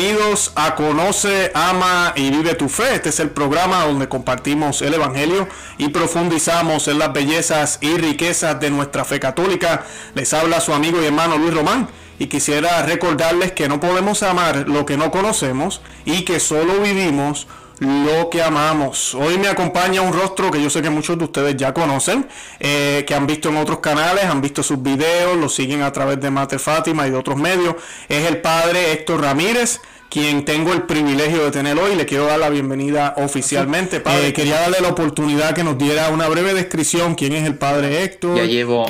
Bienvenidos a Conoce, Ama y Vive tu Fe. Este es el programa donde compartimos el Evangelio y profundizamos en las bellezas y riquezas de nuestra fe católica. Les habla su amigo y hermano Luis Román y quisiera recordarles que no podemos amar lo que no conocemos y que solo vivimos lo que amamos. Hoy me acompaña un rostro que yo sé que muchos de ustedes ya conocen, eh, que han visto en otros canales, han visto sus videos, lo siguen a través de Mate Fátima y de otros medios. Es el padre Héctor Ramírez quien tengo el privilegio de tener hoy. Le quiero dar la bienvenida oficialmente, padre. Eh, quería darle la oportunidad que nos diera una breve descripción. ¿Quién es el padre Héctor? Ya llevo,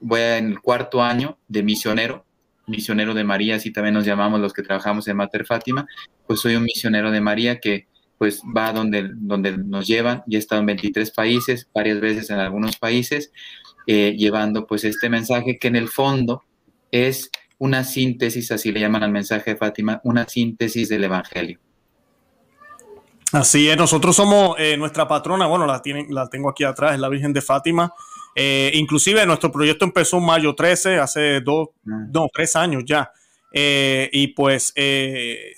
voy en el cuarto año de misionero, misionero de María, así también nos llamamos los que trabajamos en Mater Fátima. Pues soy un misionero de María que pues va donde, donde nos llevan. Ya he estado en 23 países, varias veces en algunos países, eh, llevando pues este mensaje que en el fondo es una síntesis, así le llaman al mensaje de Fátima, una síntesis del Evangelio. Así es, nosotros somos eh, nuestra patrona, bueno, la, tienen, la tengo aquí atrás, es la Virgen de Fátima. Eh, inclusive nuestro proyecto empezó en mayo 13, hace dos, ah. no, tres años ya. Eh, y pues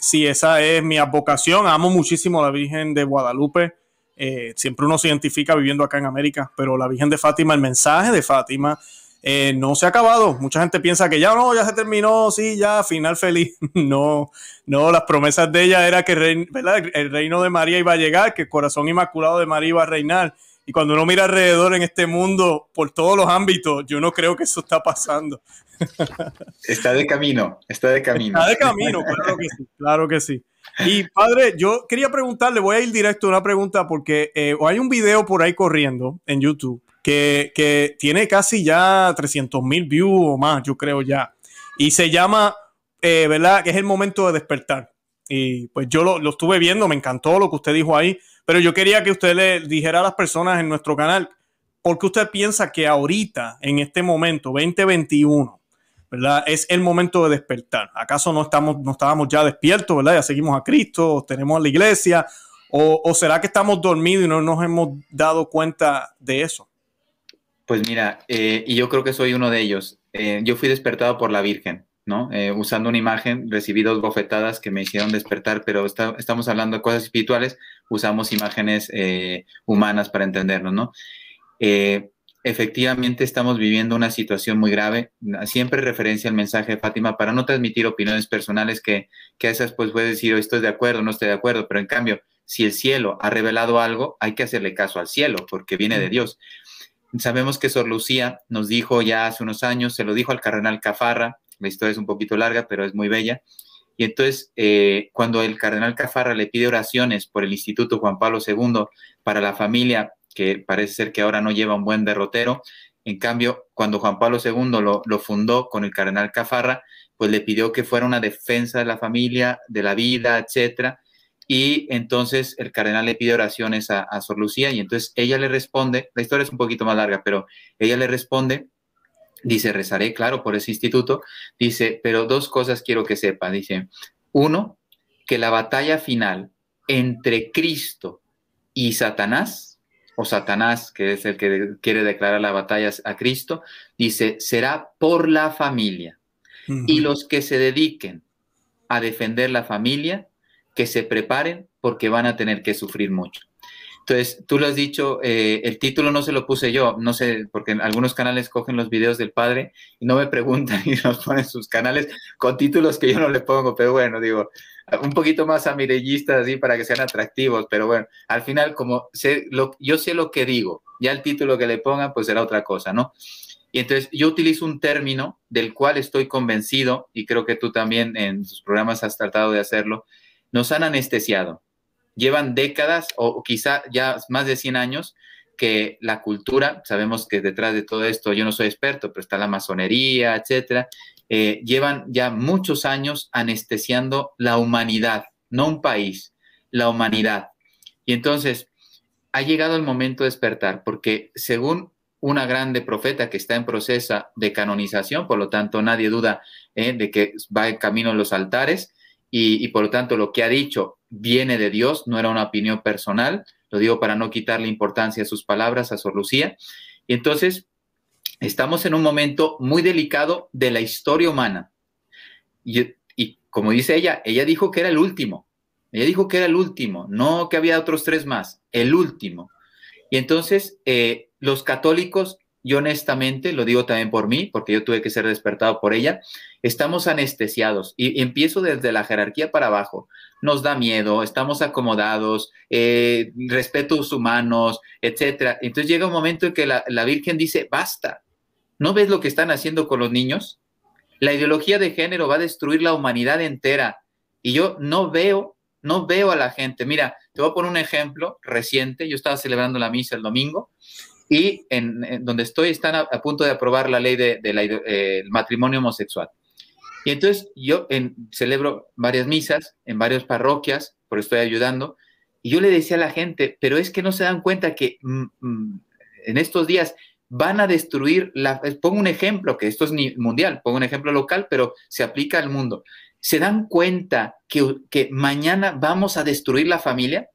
si esa es mi advocación. Amo muchísimo a la Virgen de Guadalupe. siempre uno se identifica viviendo acá en América, pero la Virgen de Fátima, el mensaje de Fátima, eh, no se ha acabado. Mucha gente piensa que ya no, ya se terminó, sí, ya, final feliz. no, no, las promesas de ella era que el reino de María iba a llegar, que el corazón inmaculado de María iba a reinar. Y cuando uno mira alrededor en este mundo, por todos los ámbitos, yo no creo que eso está pasando. Está de camino, está de camino. Está de camino, claro que sí, claro que sí. Y padre, yo quería preguntarle, voy a ir directo a una pregunta porque eh, hay un video por ahí corriendo en YouTube que, tiene casi ya 300 mil views o más, yo creo ya. Y se llama, eh, ¿verdad? Que es el momento de despertar. Y pues yo lo, lo, estuve viendo, me encantó lo que usted dijo ahí, pero yo quería que usted le dijera a las personas en nuestro canal, ¿por qué usted piensa que ahorita, en este momento, 2021, ¿verdad? Es el momento de despertar. ¿Acaso no, estamos, no estábamos ya despiertos, ¿verdad? Ya seguimos a Cristo, tenemos a la iglesia, o, o será que estamos dormidos y no nos hemos dado cuenta de eso? Pues mira, eh, y yo creo que soy uno de ellos. Eh, yo fui despertado por la Virgen, ¿no? Eh, usando una imagen, recibí dos bofetadas que me hicieron despertar, pero estamos hablando de cosas espirituales, usamos imágenes humanas para entendernos, ¿no? efectivamente estamos viviendo una situación muy grave. Siempre referencia al mensaje de Fátima para no transmitir opiniones personales que, a esas pues puedes decir, oh, estoy de acuerdo, no estoy de acuerdo, pero en cambio, si el cielo ha revelado algo, hay que hacerle caso al cielo porque viene de Dios. Sabemos que Sor Lucía nos dijo ya hace unos años, se lo dijo al cardenal Cafarra, la historia es un poquito larga, pero es muy bella. Y entonces, eh, cuando el cardenal Cafarra le pide oraciones por el Instituto Juan Pablo II para la familia, que parece ser que ahora no lleva un buen derrotero, en cambio, cuando Juan Pablo II lo, lo fundó con el cardenal Cafarra, pues le pidió que fuera una defensa de la familia, de la vida, etcétera, y entonces el cardenal le pide oraciones a, Sor Lucía y entonces ella le responde, la historia es un poquito más larga, pero ella le responde, dice, rezaré, claro, por ese instituto, dice, pero dos cosas quiero que sepa, dice, uno, que la batalla final entre Cristo y Satanás, o Satanás, que es el que quiere declarar la batalla a Cristo, dice, será por la familia. Y los que se dediquen a defender la familia que se preparen porque van a tener que sufrir mucho. Entonces, tú lo has dicho, eh, el título no se lo puse yo, no sé, porque en algunos canales cogen los videos del padre y no me preguntan y nos ponen sus canales con títulos que yo no le pongo, pero bueno, digo, un poquito más amirellistas así para que sean atractivos, pero bueno, al final como sé lo, yo sé lo que digo, ya el título que le pongan pues será otra cosa, ¿no? Y entonces yo utilizo un término del cual estoy convencido y creo que tú también en tus programas has tratado de hacerlo, nos han anestesiado. Llevan décadas o quizá ya más de 100 años que la cultura, sabemos que detrás de todo esto, yo no soy experto, pero está la masonería, etcétera, eh, llevan ya muchos años anestesiando la humanidad, no un país, la humanidad. Y entonces ha llegado el momento de despertar, porque según una grande profeta que está en proceso de canonización, por lo tanto nadie duda eh, de que va el camino a los altares, y, por lo tanto lo que ha dicho viene de Dios, no era una opinión personal, lo digo para no quitarle importancia a sus palabras, a Sor Lucía. Y entonces, estamos en un momento muy delicado de la historia humana. Y, como dice ella, ella dijo que era el último. Ella dijo que era el último, no que había otros tres más, el último. Y entonces, eh, los católicos yo honestamente, lo digo también por mí, porque yo tuve que ser despertado por ella, estamos anestesiados y, empiezo desde la jerarquía para abajo. Nos da miedo, estamos acomodados, eh, respetos humanos, etcétera. Entonces llega un momento en que la, la Virgen dice, basta, ¿no ves lo que están haciendo con los niños? La ideología de género va a destruir la humanidad entera. Y yo no veo, no veo a la gente. Mira, te voy a poner un ejemplo reciente. Yo estaba celebrando la misa el domingo y en, donde estoy están a, punto de aprobar la ley del eh, matrimonio homosexual. Y entonces yo en, celebro varias misas en varias parroquias, por estoy ayudando, y yo le decía a la gente, pero es que no se dan cuenta que mm, mm, en estos días van a destruir la... Eh, pongo un ejemplo, que esto es mundial, pongo un ejemplo local, pero se aplica al mundo. ¿Se dan cuenta que, que mañana vamos a destruir la familia?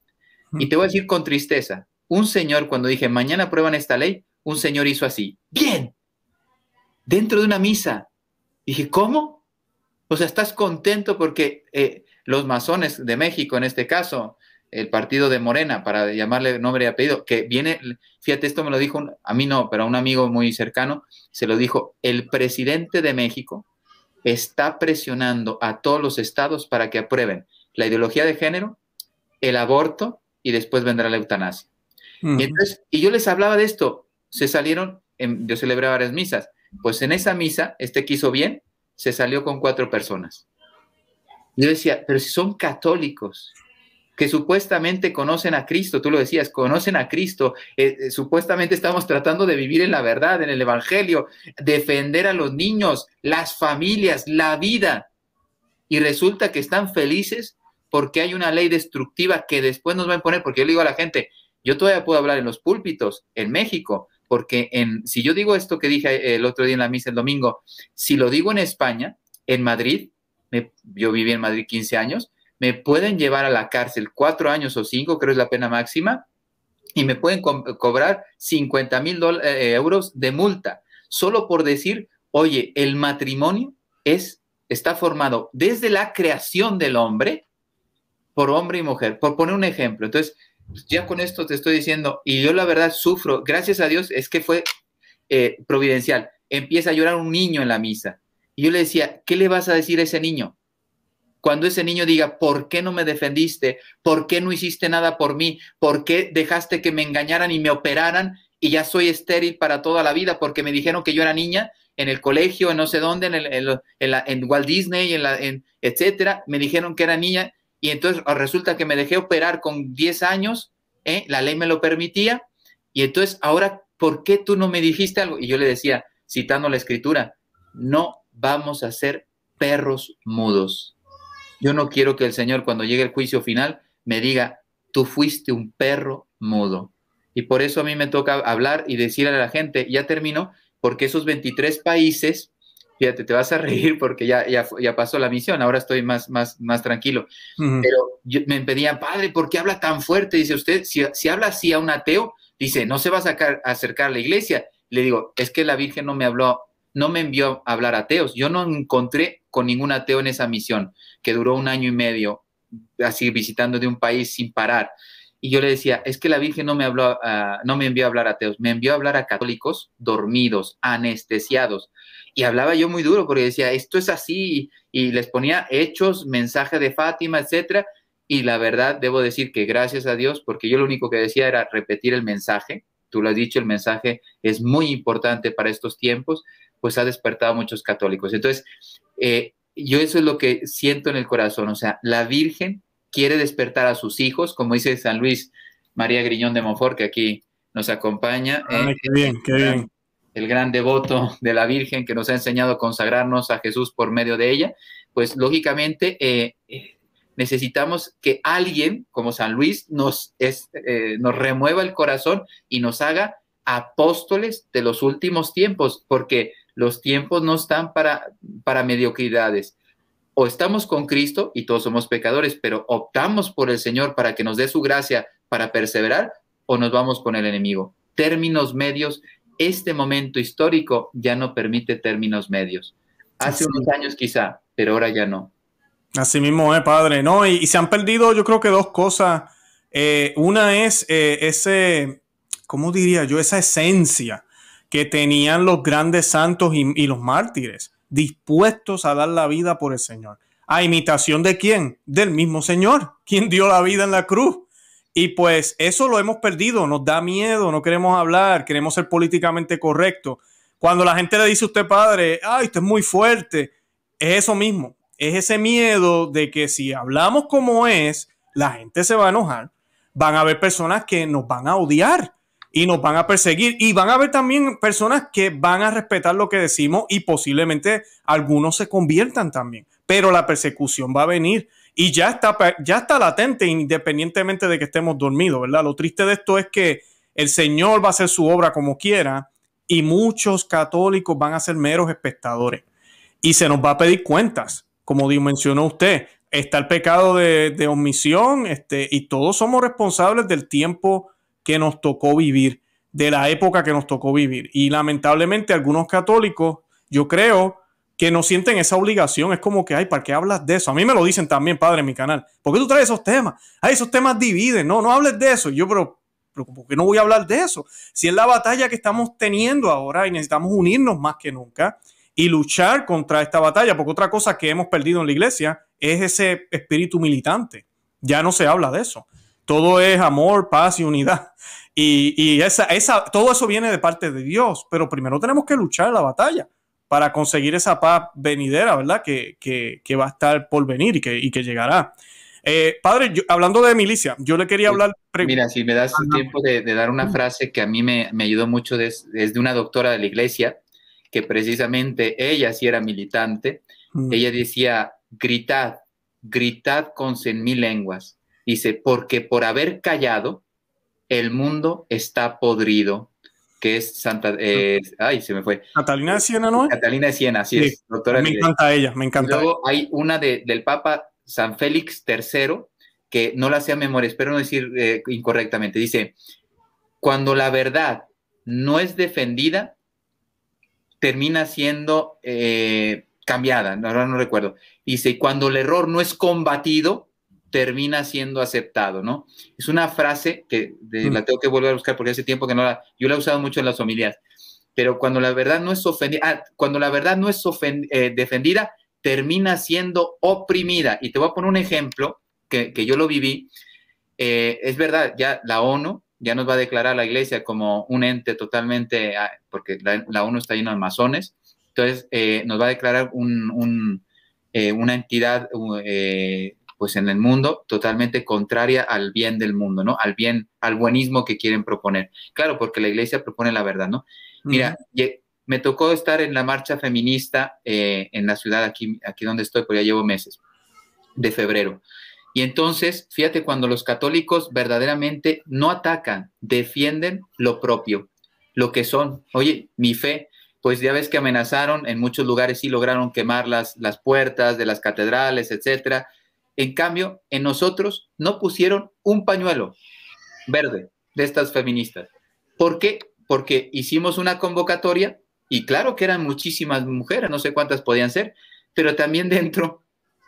Y te voy a decir con tristeza, un señor, cuando dije, mañana aprueban esta ley, un señor hizo así, bien, dentro de una misa. Dije, ¿cómo? O sea, estás contento porque eh, los masones de México, en este caso, el partido de Morena, para llamarle nombre y apellido, que viene, fíjate, esto me lo dijo, a mí no, pero a un amigo muy cercano, se lo dijo, el presidente de México está presionando a todos los estados para que aprueben la ideología de género, el aborto y después vendrá la eutanasia. Y, yo les hablaba de esto, se salieron, yo celebraba varias misas, pues en esa misa, este quiso bien, se salió con cuatro personas. Yo decía, pero si son católicos, que supuestamente conocen a Cristo, tú lo decías, conocen a Cristo, eh, eh, supuestamente estamos tratando de vivir en la verdad, en el Evangelio, defender a los niños, las familias, la vida, y resulta que están felices porque hay una ley destructiva que después nos va a imponer, porque yo le digo a la gente, yo todavía puedo hablar en los púlpitos, en México, porque en, si yo digo esto que dije eh, el otro día en la misa el domingo, si lo digo en España, en Madrid, yo viví en Madrid 15 años, me pueden llevar a la cárcel cuatro años o cinco, creo es la pena máxima, y me pueden cobrar 50 mil eh, eh, euros de multa, solo por decir, oye, el matrimonio es, está formado desde la creación del hombre por hombre y mujer, por poner un ejemplo. Entonces, pues, ya con esto te estoy diciendo, y yo la verdad sufro, gracias a Dios es que fue eh, providencial, empieza a llorar un niño en la misa. Y yo le decía, ¿qué le vas a decir a ese niño? Cuando ese niño diga, ¿por qué no me defendiste? ¿Por qué no hiciste nada por mí? ¿Por qué dejaste que me engañaran y me operaran y ya soy estéril para toda la vida porque me dijeron que yo era niña en el colegio, en no sé dónde, en, el, en, Walt Disney, en, la, en etcétera, me dijeron que era niña y entonces ah, resulta que me dejé operar con 10 años, ¿eh? la ley me lo permitía, y entonces ahora, ¿por qué tú no me dijiste algo? Y yo le decía, citando la escritura, no vamos a ser perros mudos. Yo no quiero que el Señor cuando llegue el juicio final me diga, tú fuiste un perro mudo. Y por eso a mí me toca hablar y decirle a la gente, ya termino, porque esos 23 países fíjate, te vas a reír porque ya, ya, pasó la misión, ahora estoy más, más, más tranquilo. Pero me pedían, padre, ¿por qué habla tan fuerte? Dice usted, si, habla así a un ateo, dice, no se va a, sacar, acercar a la iglesia. Le digo, es que la Virgen no me habló, no me envió a hablar a ateos. Yo no encontré con ningún ateo en esa misión, que duró un año y medio, así visitando de un país sin parar. Y yo le decía, es que la Virgen no me, habló, ah, no me envió a hablar a ateos, me envió a hablar a católicos dormidos, anestesiados, y hablaba yo muy duro porque decía, esto es así, y les ponía hechos, mensaje de Fátima, etcétera, y la verdad debo decir que gracias a Dios, porque yo lo único que decía era repetir el mensaje, tú lo has dicho, el mensaje es muy importante para estos tiempos, pues ha despertado a muchos católicos. Entonces, eh, yo eso es lo que siento en el corazón, o sea, la Virgen quiere despertar a sus hijos, como dice San Luis María Griñón de Monfort, que aquí nos acompaña. Ay, ah, eh, qué bien, qué eh, bien el gran devoto de la Virgen que nos ha enseñado a consagrarnos a Jesús por medio de ella, pues lógicamente eh, necesitamos que alguien como San Luis nos, eh, nos remueva el corazón y nos haga apóstoles de los últimos tiempos, porque los tiempos no están para, para mediocridades. O estamos con Cristo y todos somos pecadores, pero optamos por el Señor para que nos dé su gracia para perseverar, o nos vamos con el enemigo. Términos medios este momento histórico ya no permite términos medios. Hace unos años quizá, pero ahora ya no. Así mismo eh, padre, ¿no? Y, se han perdido, yo creo que dos cosas. Eh, una es eh, ese, ¿cómo diría yo? Esa esencia que tenían los grandes santos y, y los mártires, dispuestos a dar la vida por el Señor. ¿A imitación de quién? Del mismo Señor, quien dio la vida en la cruz. Y pues eso lo hemos perdido, nos da miedo, no queremos hablar, queremos ser políticamente correctos. Cuando la gente le dice a usted, padre, ay, usted es muy fuerte, es eso mismo, es ese miedo de que si hablamos como es, la gente se va a enojar, van a haber personas que nos van a odiar y nos van a perseguir y van a haber también personas que van a respetar lo que decimos y posiblemente algunos se conviertan también, pero la persecución va a venir y ya está, ya está latente independientemente de que estemos dormidos, ¿verdad? Lo triste de esto es que el Señor va a hacer su obra como quiera y muchos católicos van a ser meros espectadores y se nos va a pedir cuentas, como mencionó usted. Está el pecado de, de omisión este, y todos somos responsables del tiempo que nos tocó vivir, de la época que nos tocó vivir. Y lamentablemente algunos católicos, yo creo, que no sienten esa obligación. Es como que, ay, ¿para qué hablas de eso? A mí me lo dicen también, padre, en mi canal. ¿Por qué tú traes esos temas? Ay, esos temas dividen. No, no hables de eso. yo, pero, ¿por qué no voy a hablar de eso? Si es la batalla que estamos teniendo ahora y necesitamos unirnos más que nunca y luchar contra esta batalla, porque otra cosa que hemos perdido en la iglesia es ese espíritu militante. Ya no se habla de eso. Todo es amor, paz y unidad. Y, y esa, esa, todo eso viene de parte de Dios, pero primero tenemos que luchar la batalla para conseguir esa paz venidera, ¿verdad? Que, que, que va a estar por venir y que, y que llegará. Eh, padre, hablando de milicia, yo le quería hablar. Mira, si me das tiempo de, dar una frase que a mí me, me ayudó mucho, desde es de una doctora de la iglesia, que precisamente ella sí era militante. Ella decía: gritad, gritad con cien mil lenguas. Dice: porque por haber callado, el mundo está podrido que es Santa, eh, ay, se me fue. Catalina de Siena, ¿no? Catalina de Siena, sí. doctora. Me encanta ella, me encanta. Luego hay una del Papa San Félix III, que no la a memoria, espero no decir eh, incorrectamente, dice, cuando la verdad no es defendida, termina siendo eh, cambiada, ahora no recuerdo. Dice, cuando el error no es combatido, termina siendo aceptado, ¿no? Es una frase que la tengo que volver a buscar porque hace tiempo que no la, yo la he usado mucho en las familias pero cuando la verdad no es ofendida, ah, cuando la verdad no es eh, defendida, termina siendo oprimida. Y te voy a poner un ejemplo que, que yo lo viví. Eh, es verdad, ya la ONU ya nos va a declarar a la iglesia como un ente totalmente, ah, porque la, ONU está llena de masones, entonces eh, nos va a declarar un, una entidad pues en el mundo totalmente contraria al bien del mundo, ¿no? Al bien, al buenismo que quieren proponer. Claro, porque la iglesia propone la verdad, ¿no? Mira, me tocó estar en la marcha feminista eh, en la ciudad aquí, aquí donde estoy, porque ya llevo meses, de febrero. Y entonces, fíjate, cuando los católicos verdaderamente no atacan, defienden lo propio, lo que son. Oye, mi fe, pues ya ves que amenazaron, en muchos lugares y lograron quemar las, las puertas de las catedrales, etcétera en cambio, en nosotros no pusieron un pañuelo verde de estas feministas. ¿Por qué? Porque hicimos una convocatoria y claro que eran muchísimas mujeres, no sé cuántas podían ser, pero también dentro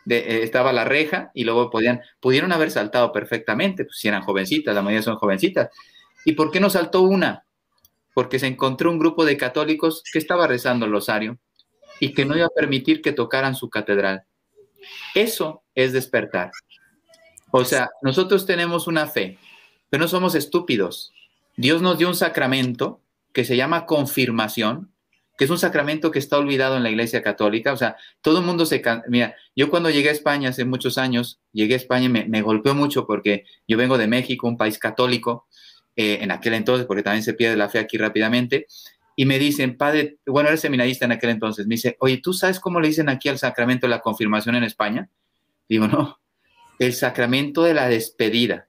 eh, estaba la reja y luego podían, pudieron haber saltado perfectamente, pues si eran jovencitas, la mayoría son jovencitas. ¿Y por qué no saltó una? Porque se encontró un grupo de católicos que estaba rezando el rosario y que no iba a permitir que tocaran su catedral. Eso es despertar. O sea, nosotros tenemos una fe, pero no somos estúpidos. Dios nos dio un sacramento que se llama confirmación, que es un sacramento que está olvidado en la Iglesia Católica. O sea, todo el mundo se... Mira, yo cuando llegué a España hace muchos años, llegué a España y me, golpeó mucho porque yo vengo de México, un país católico, eh, en aquel entonces, porque también se pierde la fe aquí rápidamente y me dicen, padre, bueno, era seminarista en aquel entonces, me dice, oye, ¿tú sabes cómo le dicen aquí al sacramento de la confirmación en España? Digo, no, el sacramento de la despedida.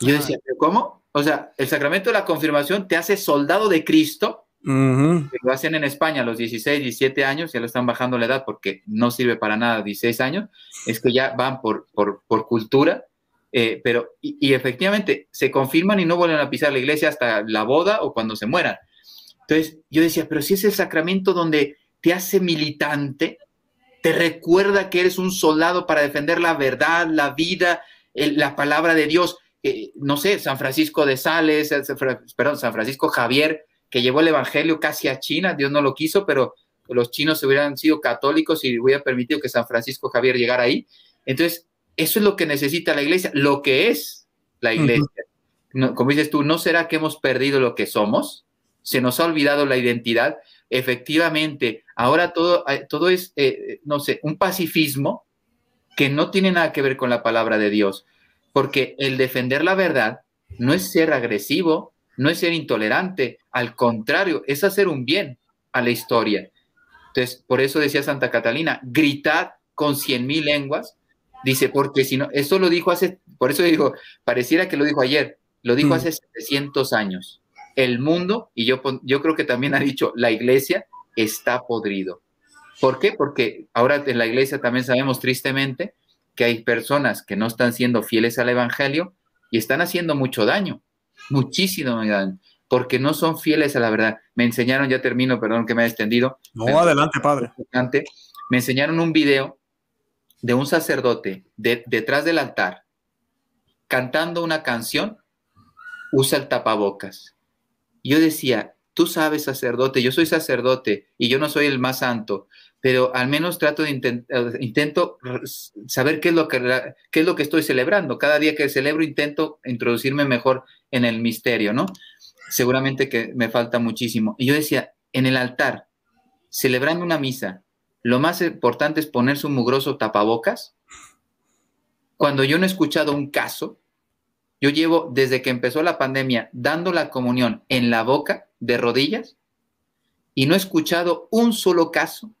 yo ah. decía, ¿cómo? O sea, el sacramento de la confirmación te hace soldado de Cristo. Lo hacen en España a los 16, 17 años, ya lo están bajando la edad porque no sirve para nada 16 años, es que ya van por, por, cultura, eh, pero y, efectivamente se confirman y no vuelven a pisar la iglesia hasta la boda o cuando se mueran. Entonces yo decía, pero si es el sacramento donde te hace militante, te recuerda que eres un soldado para defender la verdad, la vida, la palabra de Dios. no sé, San Francisco de Sales, perdón, San Francisco Javier, que llevó el Evangelio casi a China, Dios no lo quiso, pero los chinos hubieran sido católicos y hubiera permitido que San Francisco Javier llegara ahí. Entonces, eso es lo que necesita la iglesia, lo que es la iglesia. no, como dices tú, ¿no será que hemos perdido lo que somos? se nos ha olvidado la identidad. Efectivamente, ahora todo, eh, todo es, eh, eh, no sé, un pacifismo que no tiene nada que ver con la palabra de Dios, porque el defender la verdad no es ser agresivo, no es ser intolerante, al contrario, es hacer un bien a la historia. Entonces, por eso decía Santa Catalina, gritar con cien mil lenguas, dice, porque si no, eso lo dijo hace, por eso digo, pareciera que lo dijo ayer, lo dijo mm. hace 700 años el mundo, y yo, yo creo que también ha dicho la iglesia, está podrido. ¿Por qué? Porque ahora en la iglesia también sabemos tristemente que hay personas que no están siendo fieles al Evangelio y están haciendo mucho daño, muchísimo daño, porque no son fieles a la verdad. Me enseñaron, ya termino, perdón que me haya extendido. No, adelante, padre. me enseñaron un video de un sacerdote detrás del altar cantando una canción, usa el tapabocas yo decía, tú sabes sacerdote, yo soy sacerdote y yo no soy el más santo, pero al menos trato de eh, intento saber qué es, lo que, qué es lo que estoy celebrando. Cada día que celebro intento introducirme mejor en el misterio, ¿no? Seguramente que me falta muchísimo. Y yo decía, en el altar, celebrando una misa, lo más importante es ponerse un mugroso tapabocas. Cuando yo no he escuchado un caso, yo llevo desde que empezó la pandemia dando la comunión en la boca, de rodillas, y no he escuchado un solo caso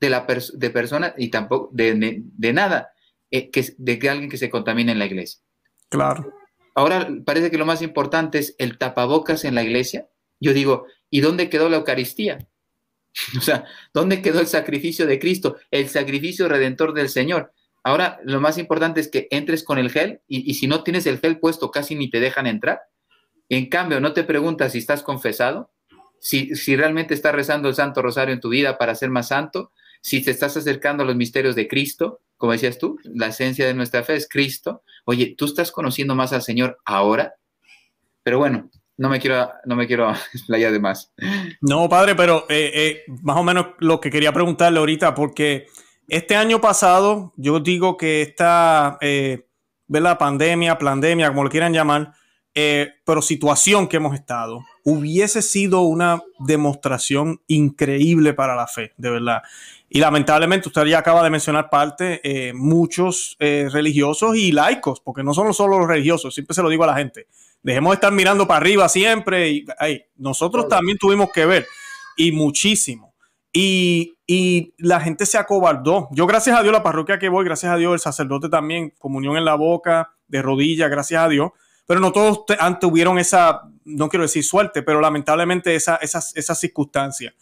de, la de personas y tampoco de, nada eh, que, de que alguien que se contamine en la iglesia. Claro. Ahora parece que lo más importante es el tapabocas en la iglesia. Yo digo, ¿y dónde quedó la Eucaristía? O sea, ¿dónde quedó el sacrificio de Cristo, el sacrificio redentor del Señor? Ahora, lo más importante es que entres con el gel y, si no tienes el gel puesto, casi ni te dejan entrar. En cambio, no te preguntas si estás confesado, si, realmente estás rezando el Santo Rosario en tu vida para ser más santo, si te estás acercando a los misterios de Cristo, como decías tú, la esencia de nuestra fe es Cristo. Oye, tú estás conociendo más al Señor ahora, pero bueno, no me quiero, no me quiero explayar de más. No, padre, pero eh, eh, más o menos lo que quería preguntarle ahorita, porque este año pasado, yo digo que esta eh, pandemia, pandemia, como lo quieran llamar, eh, pero situación que hemos estado, hubiese sido una demostración increíble para la fe, de verdad. Y lamentablemente usted ya acaba de mencionar parte, eh, muchos eh, religiosos y laicos, porque no son solo los religiosos, siempre se lo digo a la gente, dejemos de estar mirando para arriba siempre, y nosotros también tuvimos que ver, y muchísimo. Y, la gente se acobardó. Yo, gracias a Dios, la parroquia que voy, gracias a Dios, el sacerdote también, comunión en la boca, de rodillas, gracias a Dios. Pero no todos tuvieron esa, no quiero decir suerte, pero lamentablemente esa, esa, circunstancia.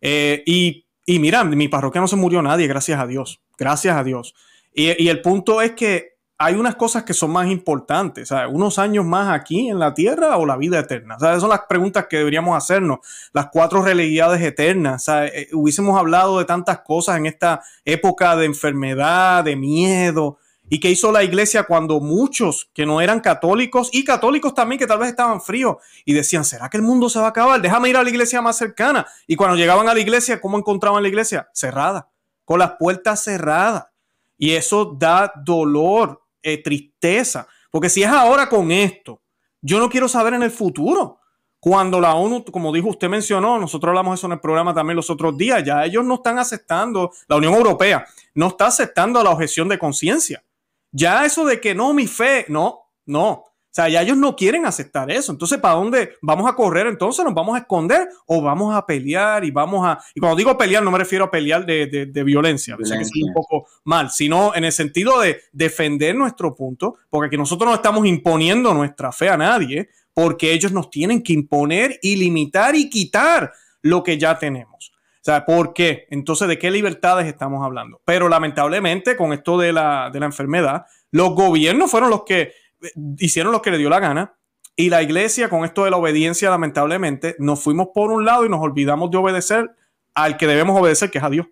Eh, y, y mira, mi parroquia no se murió nadie, gracias a Dios, gracias a Dios. Y, y el punto es que hay unas cosas que son más importantes, ¿sabes? ¿Unos años más aquí en la tierra o la vida eterna? Esas son las preguntas que deberíamos hacernos, las cuatro realidades eternas, eh, Hubiésemos hablado de tantas cosas en esta época de enfermedad, de miedo, y qué hizo la iglesia cuando muchos que no eran católicos y católicos también que tal vez estaban fríos y decían, ¿será que el mundo se va a acabar? Déjame ir a la iglesia más cercana. Y cuando llegaban a la iglesia, ¿cómo encontraban la iglesia? Cerrada, con las puertas cerradas. Y eso da dolor eh, tristeza. Porque si es ahora con esto, yo no quiero saber en el futuro. Cuando la ONU, como dijo usted mencionó, nosotros hablamos eso en el programa también los otros días, ya ellos no están aceptando, la Unión Europea no está aceptando la objeción de conciencia. Ya eso de que no, mi fe, no, no sea, ya ellos no quieren aceptar eso. Entonces, ¿para dónde vamos a correr? Entonces, ¿nos vamos a esconder o vamos a pelear y vamos a... Y cuando digo pelear, no me refiero a pelear de, violencia, que es un poco mal, sino en el sentido de defender nuestro punto, porque aquí nosotros no estamos imponiendo nuestra fe a nadie, porque ellos nos tienen que imponer y limitar y quitar lo que ya tenemos. O sea, ¿por qué? Entonces, ¿de qué libertades estamos hablando? Pero lamentablemente, con esto de la, de la enfermedad, los gobiernos fueron los que hicieron lo que le dio la gana. Y la iglesia, con esto de la obediencia, lamentablemente, nos fuimos por un lado y nos olvidamos de obedecer al que debemos obedecer, que es a Dios,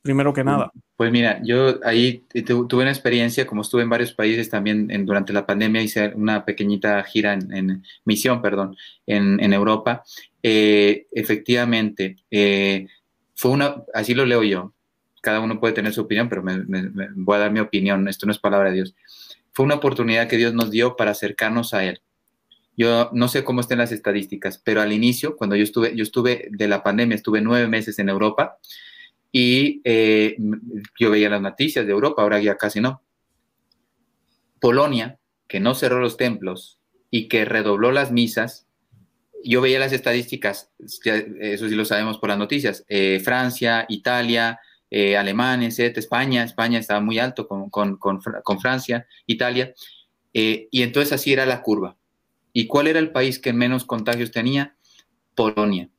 primero que nada. Pues mira, yo ahí tuve una experiencia, como estuve en varios países también durante la pandemia, hice una pequeñita gira en, misión, perdón, en, Europa. Eh, efectivamente, eh, fue una, así lo leo yo, cada uno puede tener su opinión, pero voy a dar mi opinión, esto no es palabra de Dios fue una oportunidad que Dios nos dio para acercarnos a Él. Yo no sé cómo estén las estadísticas, pero al inicio, cuando yo estuve, yo estuve de la pandemia, estuve nueve meses en Europa y eh, yo veía las noticias de Europa, ahora ya casi no. Polonia, que no cerró los templos y que redobló las misas, yo veía las estadísticas, eso sí lo sabemos por las noticias, eh, Francia, Italia, eh, Alemania, España, España estaba muy alto con, con, con, Francia, Italia, eh, y entonces así era la curva. ¿Y cuál era el país que menos contagios tenía? Polonia.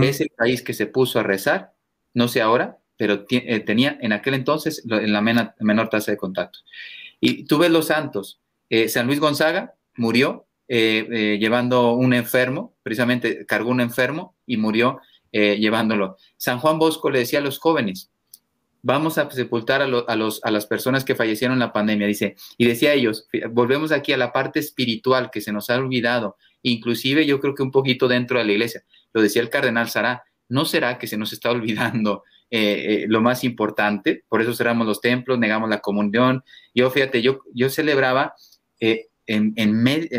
Es el país que se puso a rezar, no sé ahora, pero eh, tenía en aquel entonces la menor tasa de contacto. Y tú ves los santos. San Luis Gonzaga murió llevando un enfermo, precisamente cargó un enfermo y murió eh, llevándolo. San Juan Bosco le decía a los jóvenes, vamos a sepultar a, los, a las personas que fallecieron en la pandemia, dice, y decía a ellos, volvemos aquí a la parte espiritual que se nos ha olvidado, inclusive yo creo que un poquito dentro de la iglesia, lo decía el cardenal Sará, ¿no será que se nos está olvidando eh, eh, lo más importante? Por eso cerramos los templos, negamos la comunión. Yo, fíjate, yo, yo celebraba en,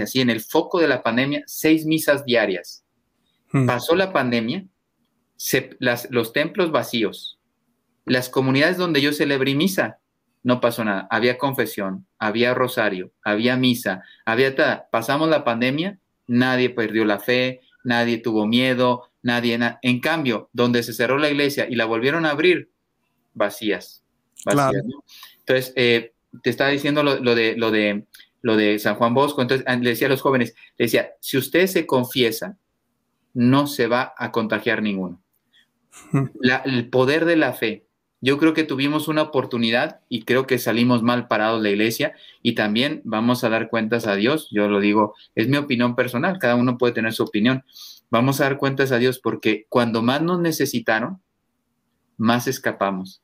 así, en el foco de la pandemia seis misas diarias. Hmm. Pasó la pandemia los templos vacíos, las comunidades donde yo celebré misa, no pasó nada. Había confesión, había rosario, había misa, había Pasamos la pandemia, nadie perdió la fe, nadie tuvo miedo, nadie. en cambio, donde se cerró la iglesia y la volvieron a abrir, vacías. Entonces, eh, te estaba diciendo lo, de, lo, de, lo de San Juan Bosco. Entonces, ah, le decía a los jóvenes, le decía, si usted se confiesa, no se va a contagiar ninguno. el poder de la fe. Yo creo que tuvimos una oportunidad y creo que salimos mal parados la iglesia y también vamos a dar cuentas a Dios. Yo lo digo, es mi opinión personal, cada uno puede tener su opinión. Vamos a dar cuentas a Dios porque cuando más nos necesitaron, más escapamos.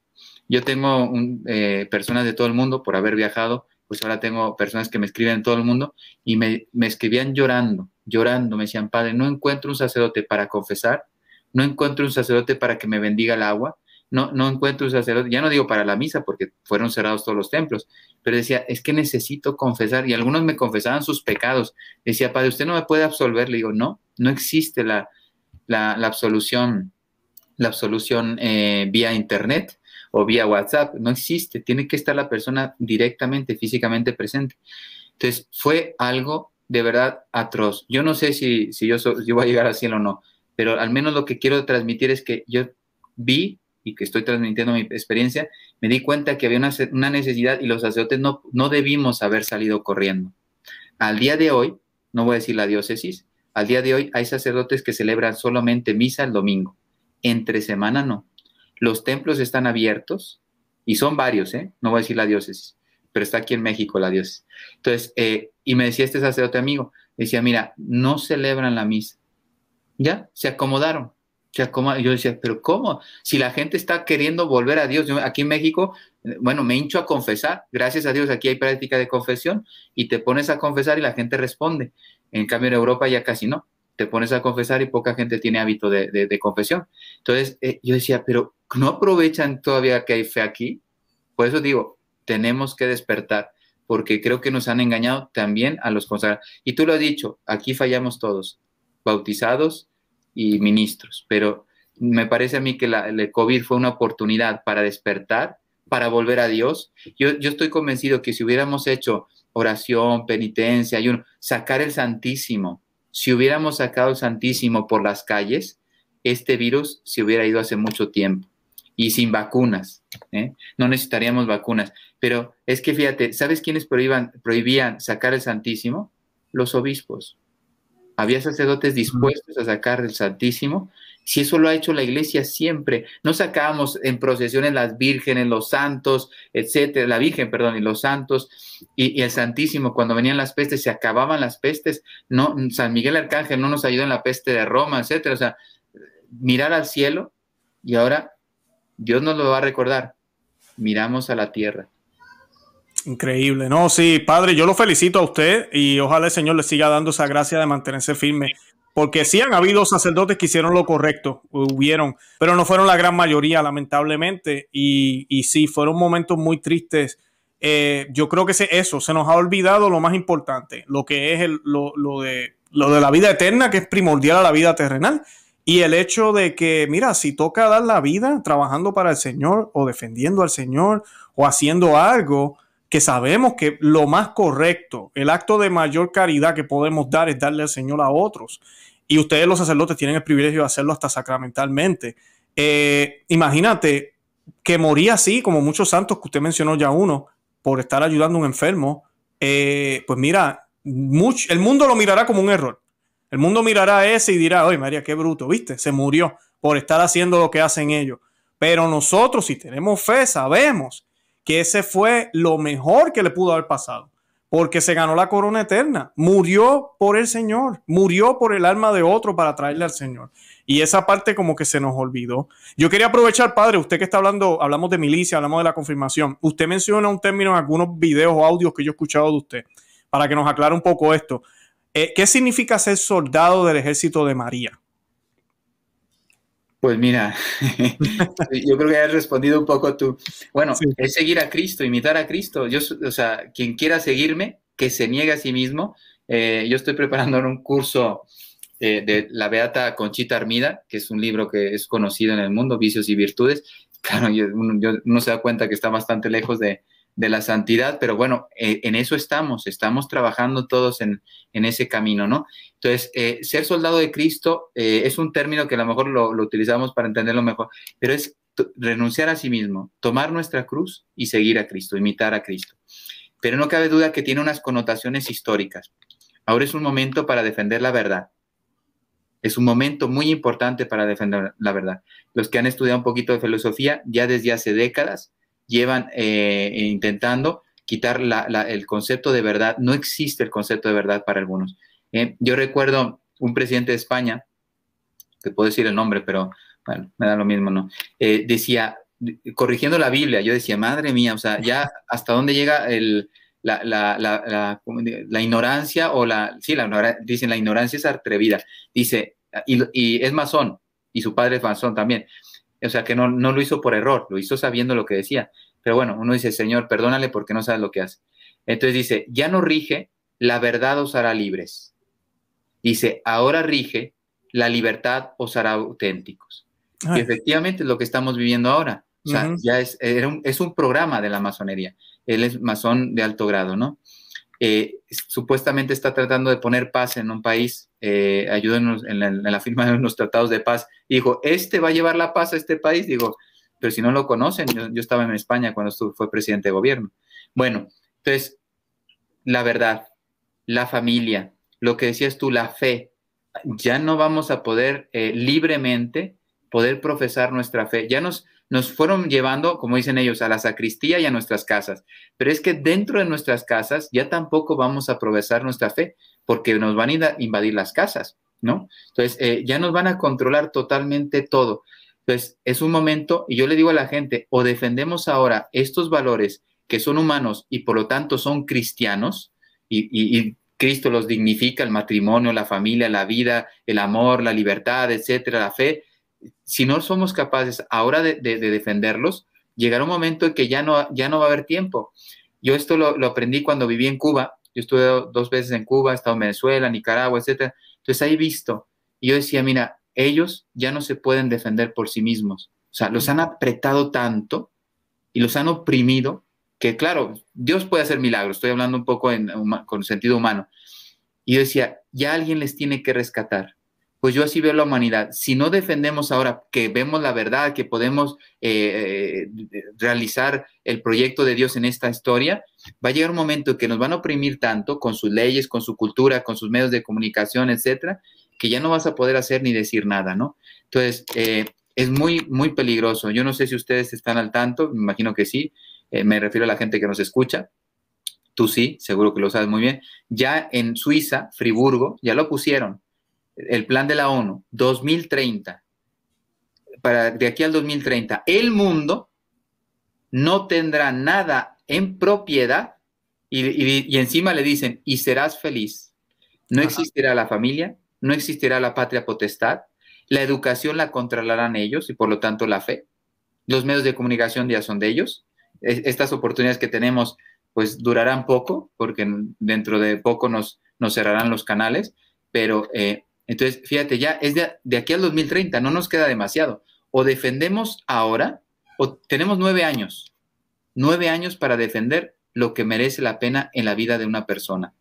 Yo tengo eh, personas de todo el mundo por haber viajado, pues ahora tengo personas que me escriben en todo el mundo y me, me escribían llorando, llorando, me decían, padre, no encuentro un sacerdote para confesar no encuentro un sacerdote para que me bendiga el agua, no, no encuentro un sacerdote, ya no digo para la misa porque fueron cerrados todos los templos, pero decía, es que necesito confesar y algunos me confesaban sus pecados. Decía, Padre, ¿usted no me puede absolver? Le digo, no, no existe la, absolución, la absolución eh, vía internet o vía WhatsApp, no existe, tiene que estar la persona directamente, físicamente presente. Entonces, fue algo de verdad atroz. Yo no sé si, yo, yo voy a llegar a cielo o no, pero al menos lo que quiero transmitir es que yo vi y que estoy transmitiendo mi experiencia, me di cuenta que había una, necesidad y los sacerdotes no, no debimos haber salido corriendo. Al día de hoy, no voy a decir la diócesis, al día de hoy hay sacerdotes que celebran solamente misa el domingo, entre semana no. Los templos están abiertos y son varios, ¿eh? no voy a decir la diócesis, pero está aquí en México la diócesis. Entonces, eh, y me decía este sacerdote amigo, decía, mira, no celebran la misa, ya, se acomodaron. Yo decía, pero ¿cómo? Si la gente está queriendo volver a Dios, aquí en México, eh, bueno, me hincho a confesar, gracias a Dios, aquí hay práctica de confesión y te pones a confesar y la gente responde. En cambio, en Europa ya casi no. Te pones a confesar y poca gente tiene hábito de, confesión. Entonces, eh, yo decía, pero ¿no aprovechan todavía que hay fe aquí? Por eso digo, tenemos que despertar porque creo que nos han engañado también a los consagrados. Y tú lo has dicho, aquí fallamos todos bautizados y ministros, pero me parece a mí que la, el COVID fue una oportunidad para despertar, para volver a Dios. Yo, yo estoy convencido que si hubiéramos hecho oración, penitencia, ayuno, sacar el Santísimo, si hubiéramos sacado el Santísimo por las calles, este virus se hubiera ido hace mucho tiempo y sin vacunas. ¿eh? No necesitaríamos vacunas. Pero es que fíjate, ¿sabes quiénes prohibían sacar el Santísimo? Los obispos. Había sacerdotes dispuestos a sacar del Santísimo. Si eso lo ha hecho la iglesia siempre, no sacábamos en procesiones las vírgenes, los santos, etcétera, la Virgen, perdón, y los santos y, el Santísimo. Cuando venían las pestes, se acababan las pestes. No, San Miguel Arcángel no nos ayudó en la peste de Roma, etcétera. O sea, mirar al cielo y ahora Dios nos lo va a recordar. Miramos a la tierra Increíble. No, sí, padre, yo lo felicito a usted y ojalá el Señor le siga dando esa gracia de mantenerse firme. Porque sí han habido sacerdotes que hicieron lo correcto, hubieron, pero no fueron la gran mayoría, lamentablemente. Y, y sí, fueron momentos muy tristes. Eh, yo creo que eso, se nos ha olvidado lo más importante, lo que es lo, lo, de, lo de la vida eterna, que es primordial a la vida terrenal. Y el hecho de que, mira, si toca dar la vida trabajando para el Señor o defendiendo al Señor o haciendo algo, que sabemos que lo más correcto, el acto de mayor caridad que podemos dar es darle al Señor a otros. Y ustedes los sacerdotes tienen el privilegio de hacerlo hasta sacramentalmente. Eh, imagínate que moría así, como muchos santos que usted mencionó ya uno, por estar ayudando a un enfermo. Eh, pues mira, el mundo lo mirará como un error. El mundo mirará a ese y dirá, oye María, qué bruto, viste, se murió por estar haciendo lo que hacen ellos. Pero nosotros, si tenemos fe, sabemos que ese fue lo mejor que le pudo haber pasado, porque se ganó la corona eterna, murió por el Señor, murió por el alma de otro para traerle al Señor. Y esa parte como que se nos olvidó. Yo quería aprovechar, padre, usted que está hablando, hablamos de milicia, hablamos de la confirmación. Usted menciona un término en algunos videos o audios que yo he escuchado de usted, para que nos aclare un poco esto. Eh, ¿Qué significa ser soldado del ejército de María? Pues mira, yo creo que has respondido un poco tú. Bueno, es seguir a Cristo, imitar a Cristo. Yo, o sea, quien quiera seguirme, que se niegue a sí mismo. Eh, yo estoy preparando un curso eh, de la Beata Conchita Armida, que es un libro que es conocido en el mundo, Vicios y Virtudes. Claro, uno se da cuenta que está bastante lejos de, de la santidad, pero bueno, eh, en eso estamos, estamos trabajando todos en, en ese camino, ¿no? Entonces, eh, ser soldado de Cristo eh, es un término que a lo mejor lo, lo utilizamos para entenderlo mejor, pero es renunciar a sí mismo, tomar nuestra cruz y seguir a Cristo, imitar a Cristo. Pero no cabe duda que tiene unas connotaciones históricas. Ahora es un momento para defender la verdad. Es un momento muy importante para defender la verdad. Los que han estudiado un poquito de filosofía, ya desde hace décadas, llevan eh, e intentando quitar el concepto de verdad. No existe el concepto de verdad para algunos. Eh, yo recuerdo un presidente de España, te puedo decir el nombre, pero bueno, me da lo mismo, ¿no? Eh, decía, corrigiendo la Biblia, yo decía, madre mía, o sea, ya hasta dónde llega la, ignorancia o la, sí, dicen la ignorancia es atrevida, dice, y, y es masón, y su padre es masón también. O sea, que no, lo hizo por error, lo hizo sabiendo lo que decía. Pero bueno, uno dice, Señor, perdónale porque no sabe lo que hace. Entonces dice, ya no rige, la verdad os hará libres. Dice, ahora rige, la libertad os hará auténticos. Y efectivamente es lo que estamos viviendo ahora. O sea, ya es, es un programa de la masonería. Él es masón de alto grado, ¿no? Eh, supuestamente está tratando de poner paz en un país, eh, ayúdenos en la, firma de unos tratados de paz. dijo, este va a llevar la paz a este país. Digo, pero si no lo conocen, yo, estaba en España cuando estuvo, fue presidente de gobierno. Bueno, entonces, la verdad, la familia, lo que decías tú, la fe, ya no vamos a poder eh, libremente poder profesar nuestra fe. Ya nos, nos fueron llevando, como dicen ellos, a la sacristía y a nuestras casas. Pero es que dentro de nuestras casas ya tampoco vamos a progresar nuestra fe, porque nos van a invadir las casas, ¿no? Entonces, eh, ya nos van a controlar totalmente todo. Entonces, es un momento, y yo le digo a la gente, o defendemos ahora estos valores que son humanos y por lo tanto son cristianos, y, y Cristo los dignifica, el matrimonio, la familia, la vida, el amor, la libertad, etcétera, la fe, si no somos capaces ahora de, defenderlos, llegará un momento en que ya no, ya no va a haber tiempo. Yo esto lo, aprendí cuando viví en Cuba. Yo estuve dos veces en Cuba, he estado en Venezuela, Nicaragua, etc. Entonces ahí visto. Y yo decía, mira, ellos ya no se pueden defender por sí mismos. O sea, los han apretado tanto y los han oprimido que, claro, Dios puede hacer milagros. Estoy hablando un poco con sentido humano. Y yo decía, ya alguien les tiene que rescatar pues yo así veo la humanidad. Si no defendemos ahora que vemos la verdad, que podemos eh, eh, realizar el proyecto de Dios en esta historia, va a llegar un momento que nos van a oprimir tanto con sus leyes, con su cultura, con sus medios de comunicación, etcétera, que ya no vas a poder hacer ni decir nada, ¿no? Entonces, eh, es muy, muy peligroso. Yo no sé si ustedes están al tanto, me imagino que sí, me refiero a la gente que nos escucha, tú sí, seguro que lo sabes muy bien. Ya en Suiza, Friburgo, ya lo pusieron el plan de la ONU, 2030, para de aquí al 2030, el mundo no tendrá nada en propiedad y, encima le dicen, y serás feliz. No existirá la familia, no existirá la patria potestad, la educación la controlarán ellos y por lo tanto la fe. Los medios de comunicación ya son de ellos. estas oportunidades que tenemos pues durarán poco porque dentro de poco nos, nos cerrarán los canales, pero eh, entonces, fíjate, ya es de, aquí al 2030, no nos queda demasiado. O defendemos ahora, o tenemos nueve años, nueve años para defender lo que merece la pena en la vida de una persona.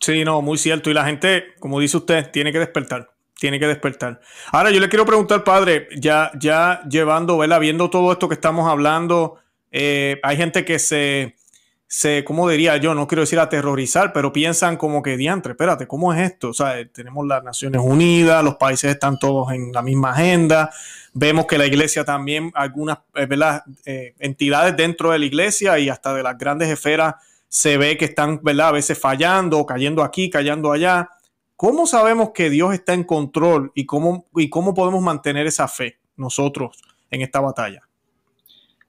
Sí, no, muy cierto. Y la gente, como dice usted, tiene que despertar. Tiene que despertar. Ahora yo le quiero preguntar, padre, ya, ya llevando, Viendo todo esto que estamos hablando, eh, hay gente que se se, ¿cómo diría yo? No quiero decir aterrorizar, pero piensan como que diantre, espérate, ¿cómo es esto? O sea, eh, tenemos las Naciones Unidas, los países están todos en la misma agenda, vemos que la iglesia también, algunas eh, eh, entidades dentro de la iglesia y hasta de las grandes esferas se ve que están, ¿verdad? A veces fallando, cayendo aquí, cayendo allá. ¿Cómo sabemos que Dios está en control y cómo, y cómo podemos mantener esa fe nosotros en esta batalla?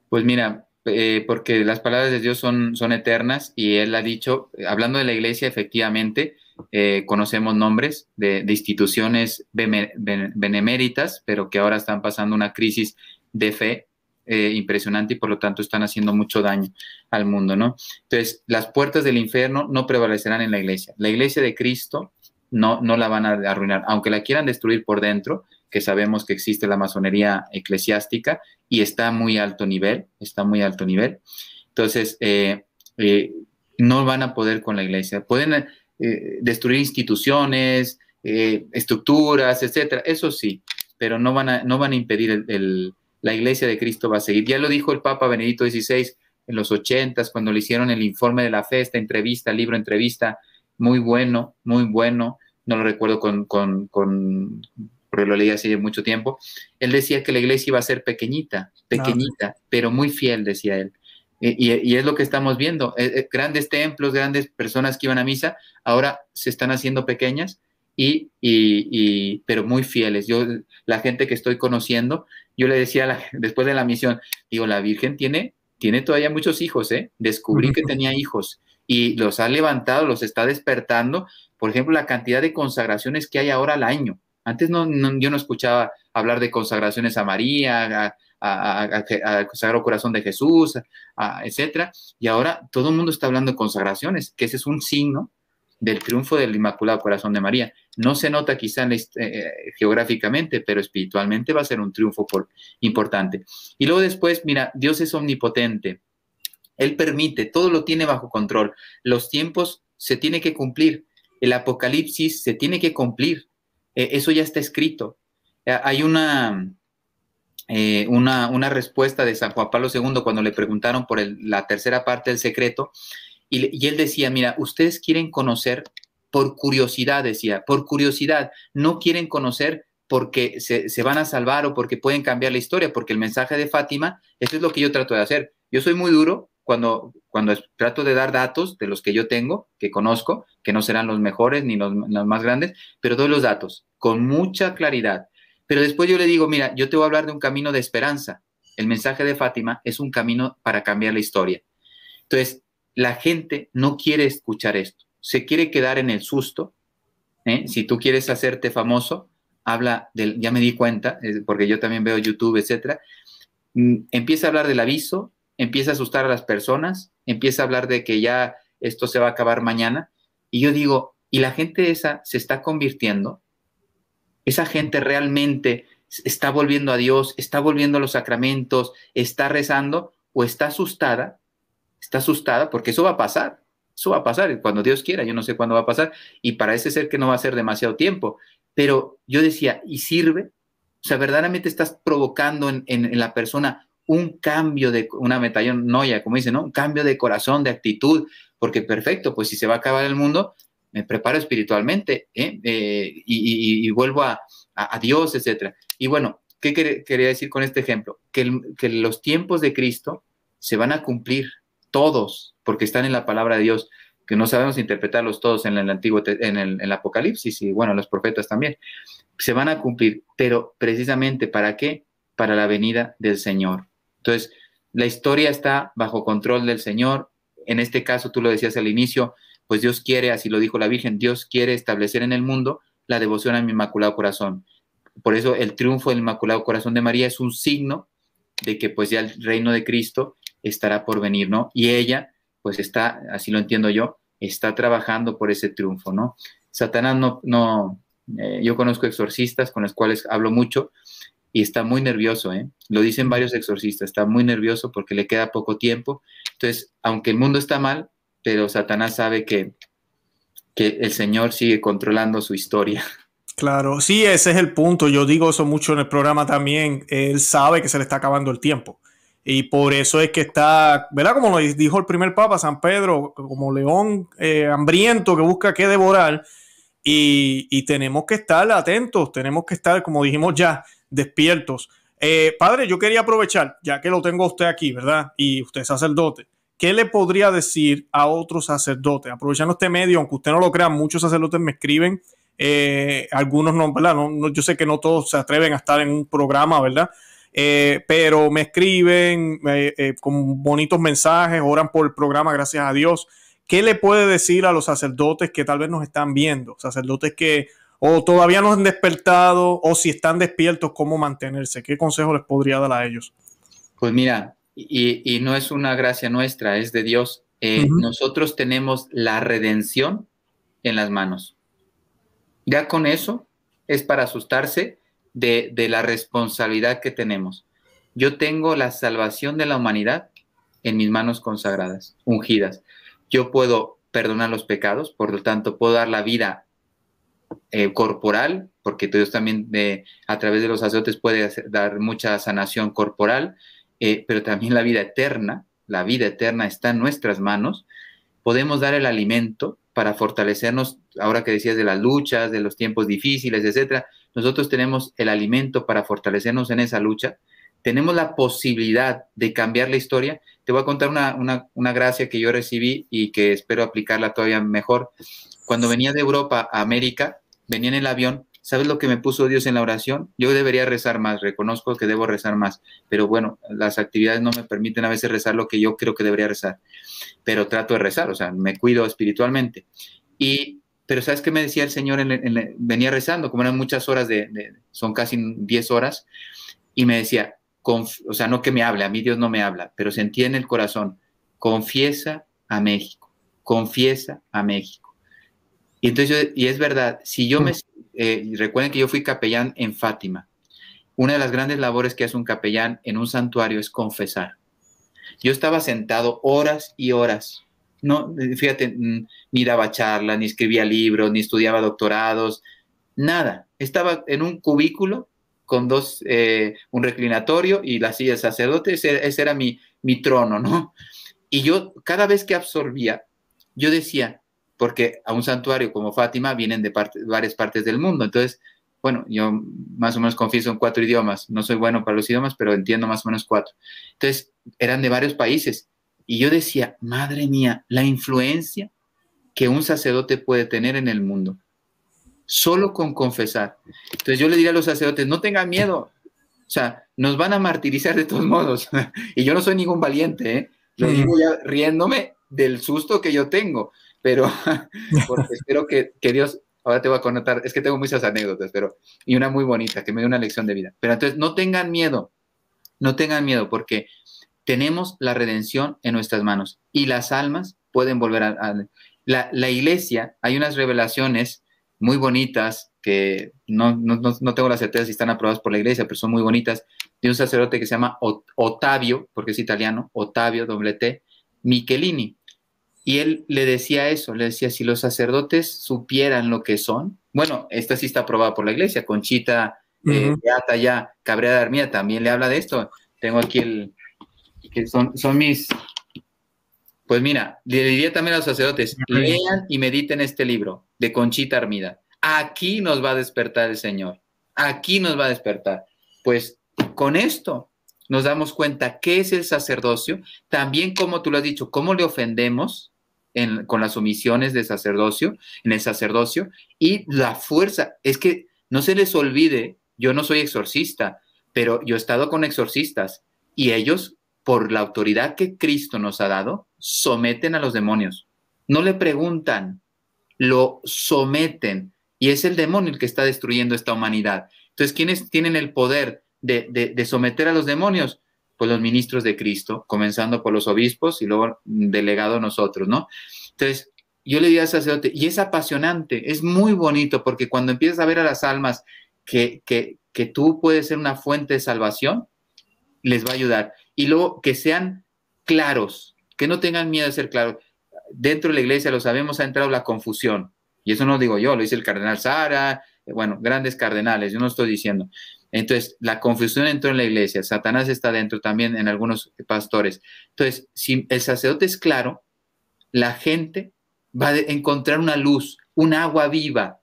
Pues mira, eh, porque las palabras de Dios son, eternas y Él ha dicho, hablando de la iglesia, efectivamente, eh, conocemos nombres de, instituciones beneméritas, pero que ahora están pasando una crisis de fe eh, impresionante y por lo tanto están haciendo mucho daño al mundo, ¿no? Entonces, las puertas del infierno no prevalecerán en la iglesia. La iglesia de Cristo no, no la van a arruinar, aunque la quieran destruir por dentro, que sabemos que existe la masonería eclesiástica y está a muy alto nivel, está muy alto nivel. Entonces, eh, eh, no van a poder con la iglesia. Pueden eh, destruir instituciones, estructuras, etcétera, eso sí, pero no van a, no van a impedir el, la iglesia de Cristo va a seguir. Ya lo dijo el Papa Benedicto XVI en los ochentas, cuando le hicieron el informe de la fe, entrevista, libro entrevista, muy bueno, muy bueno, no lo recuerdo con porque lo leí hace mucho tiempo, él decía que la iglesia iba a ser pequeñita, pequeñita, pero muy fiel, decía él. Y, es lo que estamos viendo. Eh, eh, grandes templos, grandes personas que iban a misa, ahora se están haciendo pequeñas, y, pero muy fieles. Yo, la gente que estoy conociendo, yo le decía después de la misión, digo, la Virgen tiene, tiene todavía muchos hijos, ¿eh? Descubrí que tenía hijos y los ha levantado, los está despertando. Por ejemplo, la cantidad de consagraciones que hay ahora al año. Antes yo no escuchaba hablar de consagraciones a María, a, al Sagrado Corazón de Jesús, etcétera. Y ahora todo el mundo está hablando de consagraciones, que ese es un signo del triunfo del Inmaculado Corazón de María. No se nota quizá eh, geográficamente, pero espiritualmente va a ser un triunfo por, importante. Y luego después, mira, Dios es omnipotente. Él permite, todo lo tiene bajo control. Los tiempos se tienen que cumplir. El Apocalipsis se tiene que cumplir. Eh, eso ya está escrito. Eh, hay eh, una, una, respuesta de San Juan Pablo II cuando le preguntaron por la tercera parte del secreto, y, él decía, mira, ustedes quieren conocer por curiosidad, decía, por curiosidad, no quieren conocer porque se, se, van a salvar o porque pueden cambiar la historia, porque el mensaje de Fátima, eso es lo que yo trato de hacer. Yo soy muy duro, cuando, cuando trato de dar datos de los que yo tengo, que conozco, que no serán los mejores ni los, más grandes, pero doy los datos con mucha claridad. Pero después yo le digo, mira, yo te voy a hablar de un camino de esperanza. El mensaje de Fátima es un camino para cambiar la historia. Entonces, la gente no quiere escuchar esto. Se quiere quedar en el susto. ¿eh? Si tú quieres hacerte famoso, habla del, ya me di cuenta, eh, porque yo también veo YouTube, etc. Mm, empieza a hablar del aviso, empieza a asustar a las personas, empieza a hablar de que ya esto se va a acabar mañana. Y yo digo, ¿y la gente esa se está convirtiendo? ¿Esa gente realmente está volviendo a Dios, está volviendo a los sacramentos, está rezando o está asustada? Está asustada porque eso va a pasar. Eso va a pasar cuando Dios quiera, yo no sé cuándo va a pasar, y parece ser que no va a ser demasiado tiempo. Pero yo decía, ¿y sirve? O sea, verdaderamente estás provocando en, en la persona un cambio de una ya como dicen, ¿no? Un cambio de corazón, de actitud, porque perfecto, pues si se va a acabar el mundo, me preparo espiritualmente ¿eh? Eh, y, vuelvo a, Dios, etc. Y bueno, ¿qué quería decir con este ejemplo? Que, los tiempos de Cristo se van a cumplir todos, porque están en la palabra de Dios que no sabemos interpretarlos todos en el antiguo en el, Apocalipsis y bueno, los profetas también. Se van a cumplir, pero precisamente ¿para qué? Para la venida del Señor. Entonces, la historia está bajo control del Señor. En este caso, tú lo decías al inicio, pues Dios quiere, así lo dijo la Virgen, Dios quiere establecer en el mundo la devoción a mi Inmaculado Corazón. Por eso el triunfo del Inmaculado Corazón de María es un signo de que pues ya el reino de Cristo estará por venir, ¿no? Y ella, pues está, así lo entiendo yo, está trabajando por ese triunfo, ¿no? Satanás no, no, eh, yo conozco exorcistas con los cuales hablo mucho y está muy nervioso, ¿eh? lo dicen varios exorcistas, está muy nervioso porque le queda poco tiempo. Entonces, aunque el mundo está mal, pero Satanás sabe que, que el Señor sigue controlando su historia. Claro, sí, ese es el punto. Yo digo eso mucho en el programa también. Él sabe que se le está acabando el tiempo. Y por eso es que está, ¿verdad? Como lo dijo el primer Papa, San Pedro, como león eh, hambriento que busca qué devorar. Y, y, tenemos que estar atentos, tenemos que estar, como dijimos ya, despiertos. Eh, padre, yo quería aprovechar, ya que lo tengo usted aquí, ¿verdad? Y usted es sacerdote. ¿Qué le podría decir a otros sacerdotes? Aprovechando este medio, aunque usted no lo crea, muchos sacerdotes me escriben, eh, algunos no, ¿verdad? No, yo sé que no todos se atreven a estar en un programa, ¿verdad? Eh, pero me escriben con bonitos mensajes, oran por el programa, gracias a Dios. ¿Qué le puede decir a los sacerdotes que tal vez nos están viendo? Sacerdotes que o todavía no han despertado, o si están despiertos, cómo mantenerse. ¿Qué consejo les podría dar a ellos? Pues mira, y, no es una gracia nuestra, es de Dios. Eh, nosotros tenemos la redención en las manos. Ya con eso es para asustarse de, de la responsabilidad que tenemos. Yo tengo la salvación de la humanidad en mis manos consagradas, ungidas. Yo puedo perdonar los pecados, por lo tanto puedo dar la vida eh, corporal, porque Dios también eh, a través de los sacerdotes puede dar mucha sanación corporal, eh, pero también la vida eterna, la vida eterna está en nuestras manos. Podemos dar el alimento para fortalecernos, ahora que decías de las luchas, de los tiempos difíciles, etcétera. Nosotros tenemos el alimento para fortalecernos en esa lucha tenemos la posibilidad de cambiar la historia. Te voy a contar una, una, una gracia que yo recibí y que espero aplicarla todavía mejor. Cuando venía de Europa a América, venía en el avión ¿Sabes lo que me puso Dios en la oración? Yo debería rezar más, reconozco que debo rezar más, pero bueno, las actividades no me permiten a veces rezar lo que yo creo que debería rezar, pero trato de rezar, o sea, me cuido espiritualmente. Y, pero ¿sabes qué me decía el Señor? venía rezando, como eran muchas horas, de, son casi 10 horas, y me decía, o sea, no que me hable, a mí Dios no me habla, pero sentí en el corazón, confiesa a México, confiesa a México. Y entonces, y es verdad, si yo me, mm. eh, recuerden que yo fui capellán en Fátima, una de las grandes labores que hace un capellán en un santuario es confesar. Yo estaba sentado horas y horas, no, fíjate, mm, ni daba charlas, ni escribía libros, ni estudiaba doctorados, nada. Estaba en un cubículo con dos, eh, un reclinatorio y la silla de sacerdote, ese, era mi, trono, ¿no? Y yo cada vez que absorbía, yo decía, porque a un santuario como Fátima vienen de varias partes del mundo, entonces, bueno, yo más o menos confieso en cuatro idiomas, no soy bueno para los idiomas, pero entiendo más o menos cuatro. Entonces, eran de varios países. Y yo decía, madre mía, la influencia que un sacerdote puede tener en el mundo solo con confesar. Entonces yo le diría a los sacerdotes, no tengan miedo, o sea, nos van a martirizar de todos modos. y yo no soy ningún valiente, ¿eh? lo digo ya riéndome del susto que yo tengo, pero porque espero que, que, Dios, ahora te voy a connotar, es que tengo muchas anécdotas, pero, y una muy bonita que me dio una lección de vida. Pero entonces no tengan miedo, no tengan miedo, porque tenemos la redención en nuestras manos y las almas pueden volver a... la iglesia, hay unas revelaciones muy bonitas, que no, no, no, tengo la certeza si están aprobadas por la iglesia, pero son muy bonitas, de un sacerdote que se llama Otavio porque es italiano, Ottavio, doble T, Michelini. Y él le decía eso, le decía, si los sacerdotes supieran lo que son, bueno, esta sí está aprobada por la iglesia, Conchita eh, ya, Cabrera de Armida también le habla de esto. Tengo aquí el, que son, son mis, pues mira, le diría también a los sacerdotes, lean y mediten este libro, de Conchita Armida. Aquí nos va a despertar el Señor. Aquí nos va a despertar. Pues con esto nos damos cuenta qué es el sacerdocio, también como tú lo has dicho, cómo le ofendemos con las omisiones de sacerdocio, en el sacerdocio, y la fuerza. Es que no se les olvide, yo no soy exorcista, pero yo he estado con exorcistas y ellos, por la autoridad que Cristo nos ha dado, someten a los demonios. No le preguntan, lo someten. Y es el demonio el que está destruyendo esta humanidad. Entonces, ¿quiénes tienen el poder de, someter a los demonios? Pues los ministros de Cristo, comenzando por los obispos y luego delegado a nosotros, ¿no? Entonces, yo le digo al sacerdote, y es apasionante, es muy bonito, porque cuando empiezas a ver a las almas que, que tú puedes ser una fuente de salvación, les va a ayudar. Y luego que sean claros, que no tengan miedo de ser claros dentro de la iglesia, lo sabemos, ha entrado la confusión. Y eso no lo digo yo, lo dice el cardenal Sara, eh, bueno, grandes cardenales, yo no estoy diciendo. Entonces, la confusión entró en la iglesia, Satanás está dentro también en algunos pastores. Entonces, si el sacerdote es claro, la gente va a encontrar una luz, un agua viva,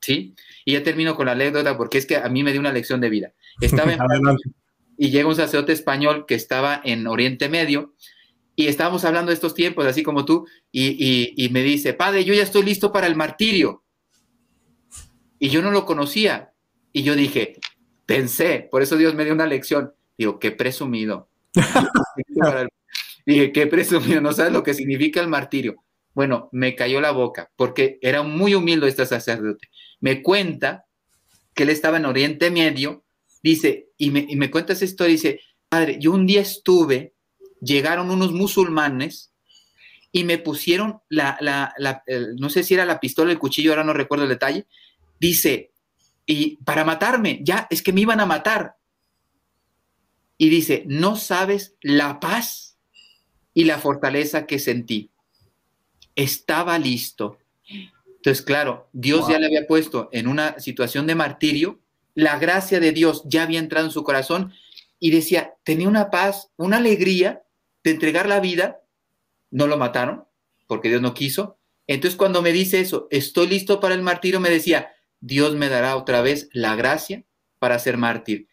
¿sí? Y ya termino con la anécdota porque es que a mí me dio una lección de vida. Estaba en y llega un sacerdote español que estaba en Oriente Medio y estábamos hablando de estos tiempos, así como tú, y, me dice, padre, yo ya estoy listo para el martirio. Y yo no lo conocía. Y yo dije, pensé, por eso Dios me dio una lección. Digo, qué presumido. dije, qué presumido, no sabes lo que significa el martirio. Bueno, me cayó la boca, porque era muy humilde este sacerdote. Me cuenta que él estaba en Oriente Medio, dice, y me, y me cuenta esa historia, dice, padre, yo un día estuve llegaron unos musulmanes y me pusieron la, la, no sé si era la pistola, el cuchillo, ahora no recuerdo el detalle, dice, y para matarme, ya, es que me iban a matar. Y dice, no sabes la paz y la fortaleza que sentí. Estaba listo. Entonces, claro, Dios ya le había puesto en una situación de martirio, la gracia de Dios ya había entrado en su corazón y decía, tenía una paz, una alegría de entregar la vida, no lo mataron, porque Dios no quiso. Entonces cuando me dice eso, estoy listo para el martirio, me decía, Dios me dará otra vez la gracia para ser mártir.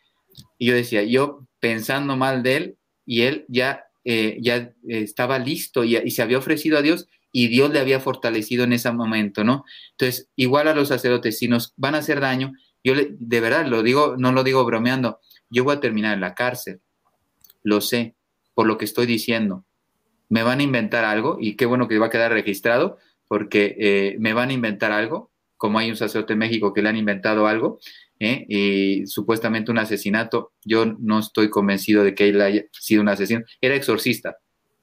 Y yo decía, yo pensando mal de él, y él ya, eh, ya estaba listo y, se había ofrecido a Dios y Dios le había fortalecido en ese momento, ¿no? Entonces, igual a los sacerdotes, si nos van a hacer daño, yo le, de verdad lo digo, no lo digo bromeando, yo voy a terminar en la cárcel, lo sé, por lo que estoy diciendo. Me van a inventar algo y qué bueno que va a quedar registrado porque eh, me van a inventar algo, como hay un sacerdote en México que le han inventado algo ¿eh? y supuestamente un asesinato. Yo no estoy convencido de que él haya sido un asesino. Era exorcista.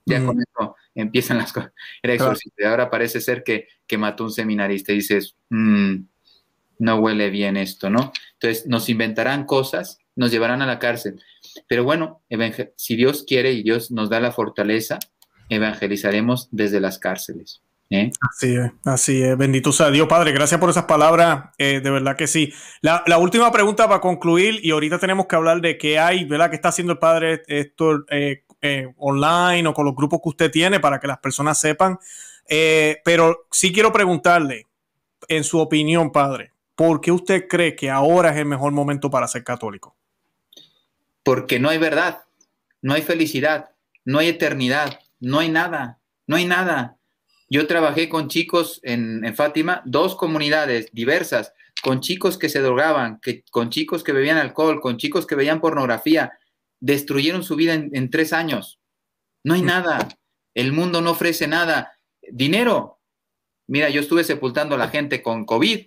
Ya con eso empiezan las cosas. Era exorcista. Y ahora parece ser que, que mató un seminarista y dices, mm, no huele bien esto, ¿no? Entonces nos inventarán cosas, nos llevarán a la cárcel. Pero bueno, si Dios quiere y Dios nos da la fortaleza, evangelizaremos desde las cárceles. ¿eh? Así es, así es. Bendito sea Dios, Padre. Gracias por esas palabras. Eh, de verdad que sí. La, última pregunta para concluir, y ahorita tenemos que hablar de qué hay, ¿verdad? ¿Qué está haciendo el Padre esto eh, online o con los grupos que usted tiene para que las personas sepan? pero sí quiero preguntarle, en su opinión, Padre, ¿por qué usted cree que ahora es el mejor momento para ser católico? porque no hay verdad, no hay felicidad, no hay eternidad, no hay nada, no hay nada. Yo trabajé con chicos en, Fátima, dos comunidades diversas, con chicos que se drogaban, que, con chicos que bebían alcohol, con chicos que veían pornografía, destruyeron su vida en, en tres años. No hay mm. nada, el mundo no ofrece nada. Dinero, mira, yo estuve sepultando a la gente con COVID.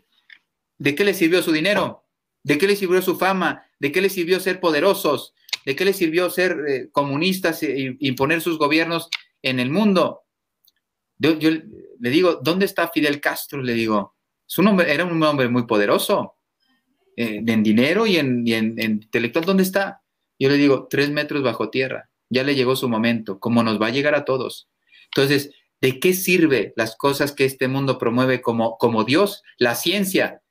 ¿De qué le sirvió su dinero? ¿De qué le sirvió su fama? ¿De qué le sirvió ser poderosos? ¿De qué le sirvió ser eh, comunistas e imponer sus gobiernos en el mundo? Yo, le digo, ¿dónde está Fidel Castro? Le digo, su nombre era un hombre muy poderoso eh, en dinero y en, intelectual. ¿Dónde está? Yo le digo, tres metros bajo tierra. Ya le llegó su momento, como nos va a llegar a todos. Entonces, ¿de qué sirve las cosas que este mundo promueve como, como Dios? La ciencia,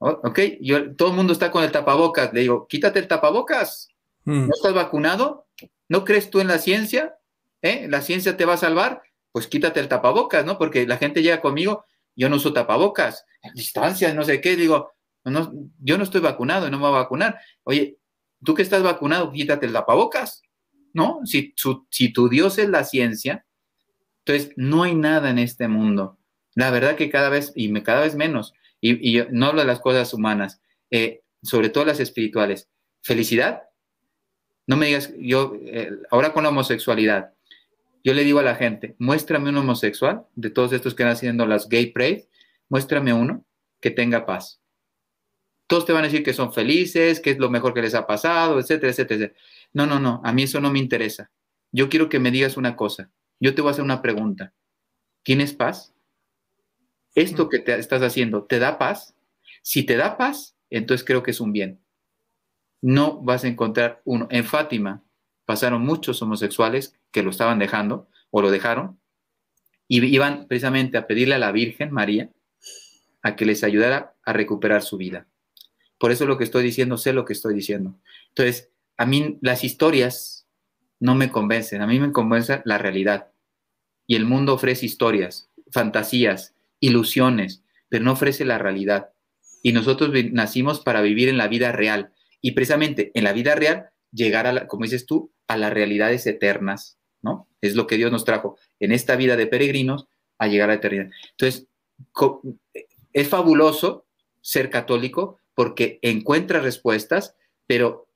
Oh, ok, yo, todo el mundo está con el tapabocas. Le digo, quítate el tapabocas. Mm. ¿No estás vacunado? ¿No crees tú en la ciencia? ¿Eh? ¿La ciencia te va a salvar? Pues quítate el tapabocas, ¿no? Porque la gente llega conmigo, yo no uso tapabocas, distancias, no sé qué. Digo, no, yo no estoy vacunado, no me voy a vacunar. Oye, tú que estás vacunado, quítate el tapabocas, ¿no? Si, si tu Dios es la ciencia, entonces no hay nada en este mundo. La verdad que cada vez, y me, cada vez menos y, no hablo de las cosas humanas, eh, sobre todo las espirituales. Felicidad. No me digas, yo, eh, ahora con la homosexualidad, yo le digo a la gente, muéstrame un homosexual de todos estos que están haciendo las gay praise, muéstrame uno que tenga paz. Todos te van a decir que son felices, que es lo mejor que les ha pasado, etcétera, etcétera. No, no, no, a mí eso no me interesa. Yo quiero que me digas una cosa. Yo te voy a hacer una pregunta. es paz? esto que te estás haciendo te da paz. Si te da paz, entonces creo que es un bien. No vas a encontrar uno. En Fátima pasaron muchos homosexuales que lo estaban dejando o lo dejaron y iban precisamente a pedirle a la Virgen María a que les ayudara a recuperar su vida. Por eso lo que estoy diciendo, sé lo que estoy diciendo. Entonces, a mí las historias no me convencen, a mí me convence la realidad. Y el mundo ofrece historias, fantasías, ilusiones, pero no ofrece la realidad. Y nosotros nacimos para vivir en la vida real y precisamente en la vida real llegar a, la, como dices tú, a las realidades eternas, ¿no? Es lo que Dios nos trajo en esta vida de peregrinos a llegar a la eternidad. Entonces, es fabuloso ser católico porque encuentra respuestas, pero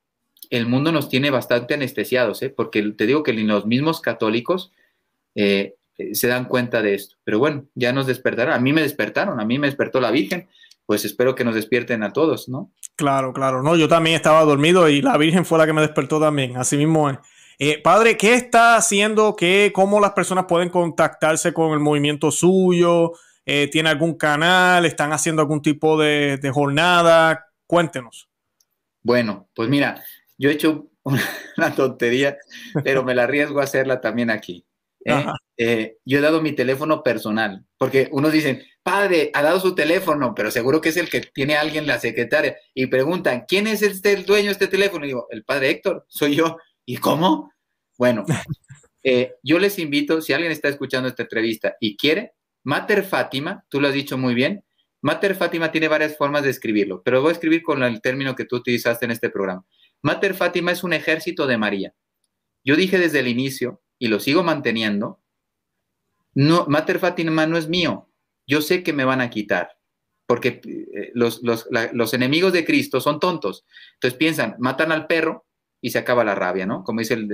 el mundo nos tiene bastante anestesiados, ¿eh? porque te digo que los mismos católicos eh, eh, se dan cuenta de esto. Pero bueno, ya nos despertaron. A mí me despertaron, a mí me despertó la Virgen. Pues espero que nos despierten a todos, ¿no? Claro, claro. No, yo también estaba dormido y la Virgen fue la que me despertó también. Así mismo eh, padre, ¿qué está haciendo? ¿Qué, ¿Cómo las personas pueden contactarse con el movimiento suyo? Eh, ¿Tiene algún canal? ¿Están haciendo algún tipo de, jornada? Cuéntenos. Bueno, pues mira, yo he hecho una tontería, pero me la arriesgo a hacerla también aquí. ¿eh? Eh, yo he dado mi teléfono personal, porque unos dicen, padre, ha dado su teléfono, pero seguro que es el que tiene alguien, la secretaria, y preguntan, ¿quién es este, el dueño de este teléfono? Y digo, el padre Héctor, soy yo. ¿Y cómo? Bueno, eh, yo les invito, si alguien está escuchando esta entrevista y quiere, Mater Fátima, tú lo has dicho muy bien, Mater Fátima tiene varias formas de escribirlo, pero voy a escribir con el término que tú utilizaste en este programa. Mater Fátima es un ejército de María. Yo dije desde el inicio y lo sigo manteniendo, no, Mater Fatima no es mío. Yo sé que me van a quitar, porque eh, los, enemigos de Cristo son tontos. Entonces piensan, matan al perro y se acaba la rabia, ¿no? Como dice el,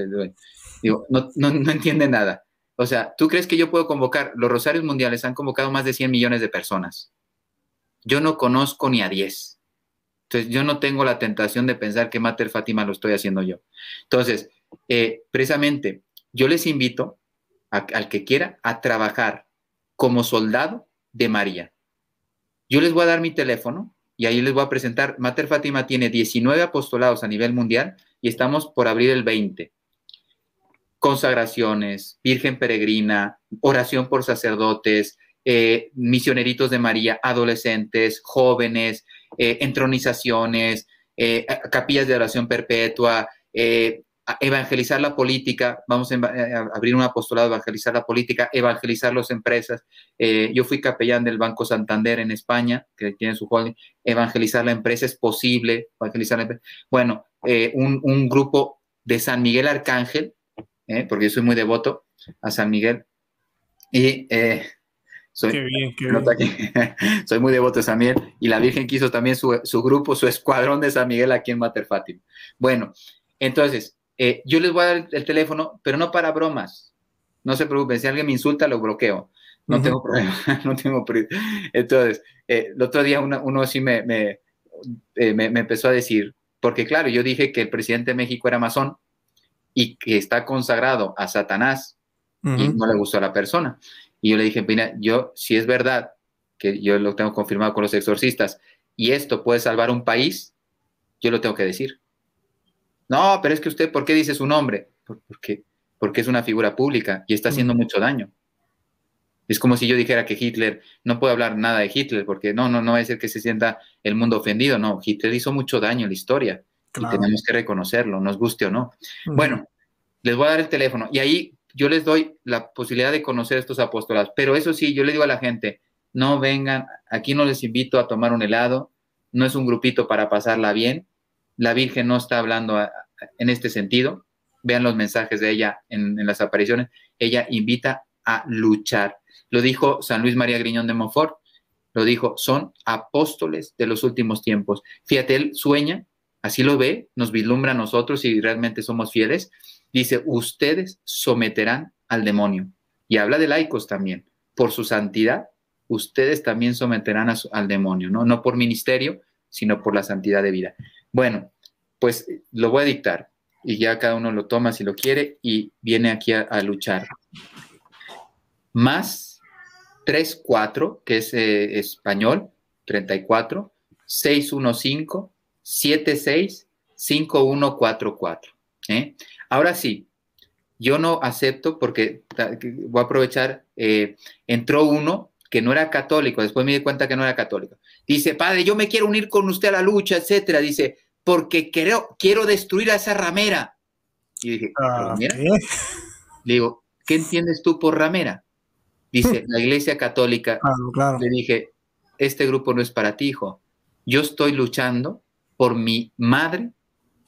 no, entiende nada. O sea, ¿tú crees que yo puedo convocar? Los Rosarios Mundiales han convocado más de 100 millones de personas. Yo no conozco ni a 10. Entonces, yo no tengo la tentación de pensar que Mater Fátima lo estoy haciendo yo. Entonces, eh, precisamente, yo les invito al que quiera a trabajar como soldado de María. Yo les voy a dar mi teléfono y ahí les voy a presentar. Mater Fátima tiene 19 apostolados a nivel mundial y estamos por abrir el 20. Consagraciones, Virgen Peregrina, oración por sacerdotes, eh, misioneritos de María, adolescentes, jóvenes, eh, entronizaciones, eh, capillas de oración perpetua, evangelizar la política, vamos a, eh, abrir un apostolado, evangelizar la política, evangelizar las empresas. Eh, yo fui capellán del Banco Santander en España, que tiene su holding, evangelizar la empresa es posible, evangelizar Bueno, eh, un, grupo de San Miguel Arcángel, porque yo soy muy devoto a San Miguel, y soy, bien, soy muy devoto a San Miguel, y la Virgen quiso también su, su grupo, su escuadrón de San Miguel aquí en Mater Fátima. Bueno, entonces, eh, yo les voy a dar el teléfono, pero no para bromas. No se preocupen, si alguien me insulta, lo bloqueo. No tengo problema, no tengo problema. Entonces, eh, el otro día uno, sí eh, me, empezó a decir, porque claro, yo dije que el presidente de México era masón y que está consagrado a Satanás y no le gustó a la persona. Y yo le dije, mira, yo, si es verdad, que yo lo tengo confirmado con los exorcistas, y esto puede salvar un país, yo lo tengo que decir. No, pero es que usted, ¿por qué dice su nombre? Porque, porque es una figura pública y está mm. haciendo mucho daño. Es como si yo dijera que Hitler, no puedo hablar nada de Hitler, porque no, no, no va a ser que se sienta el mundo ofendido. No, Hitler hizo mucho daño en la historia y tenemos que reconocerlo, nos guste o no. Mm. Bueno, les voy a dar el teléfono y ahí yo les doy la posibilidad de conocer estos apóstoles. Pero eso sí, yo le digo a la gente, no vengan, aquí no les invito a tomar un helado, no es un grupito para pasarla bien, la Virgen no está hablando en este sentido. Vean los mensajes de ella en, las apariciones. Ella invita a luchar. Lo dijo San Luis María Griñón de Montfort. Lo dijo, son apóstoles de los últimos tiempos. Fiatel sueña, así lo ve, nos vislumbra a nosotros y realmente somos fieles. Dice, ustedes someterán al demonio. Y habla de laicos también. Por su santidad, ustedes también someterán al demonio, ¿no? No por ministerio, sino por la santidad de vida. Bueno, pues lo voy a dictar y ya cada uno lo toma si lo quiere y viene aquí a, luchar. Más 34, que es eh, español, 34, 615 76 5144. Ahora sí, yo no acepto porque voy a aprovechar, eh, entró uno que no era católico, después me di cuenta que no era católico. Dice, padre, yo me quiero unir con usted a la lucha, etcétera. Dice, porque quiero, quiero destruir a esa ramera. Y dije, ah, digo, ¿qué entiendes tú por ramera? Dice, la iglesia católica. Le dije, este grupo no es para ti, hijo. Yo estoy luchando por mi madre,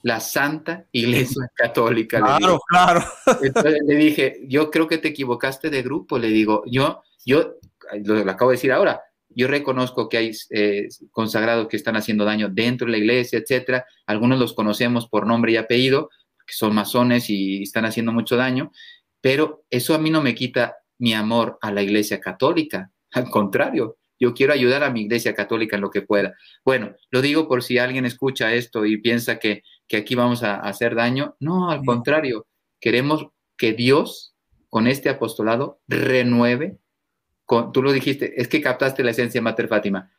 la Santa Iglesia Católica. Claro, claro. Entonces le dije, yo creo que te equivocaste de grupo. Le digo, yo, yo, lo acabo de decir ahora, yo reconozco que hay eh, consagrados que están haciendo daño dentro de la iglesia, etcétera. Algunos los conocemos por nombre y apellido, que son masones y están haciendo mucho daño, pero eso a mí no me quita mi amor a la iglesia católica. Al contrario, yo quiero ayudar a mi iglesia católica en lo que pueda. Bueno, lo digo por si alguien escucha esto y piensa que, aquí vamos a, hacer daño. No, al contrario, queremos que Dios, con este apostolado, renueve tú lo dijiste, es que captaste la esencia, de Mater Fátima.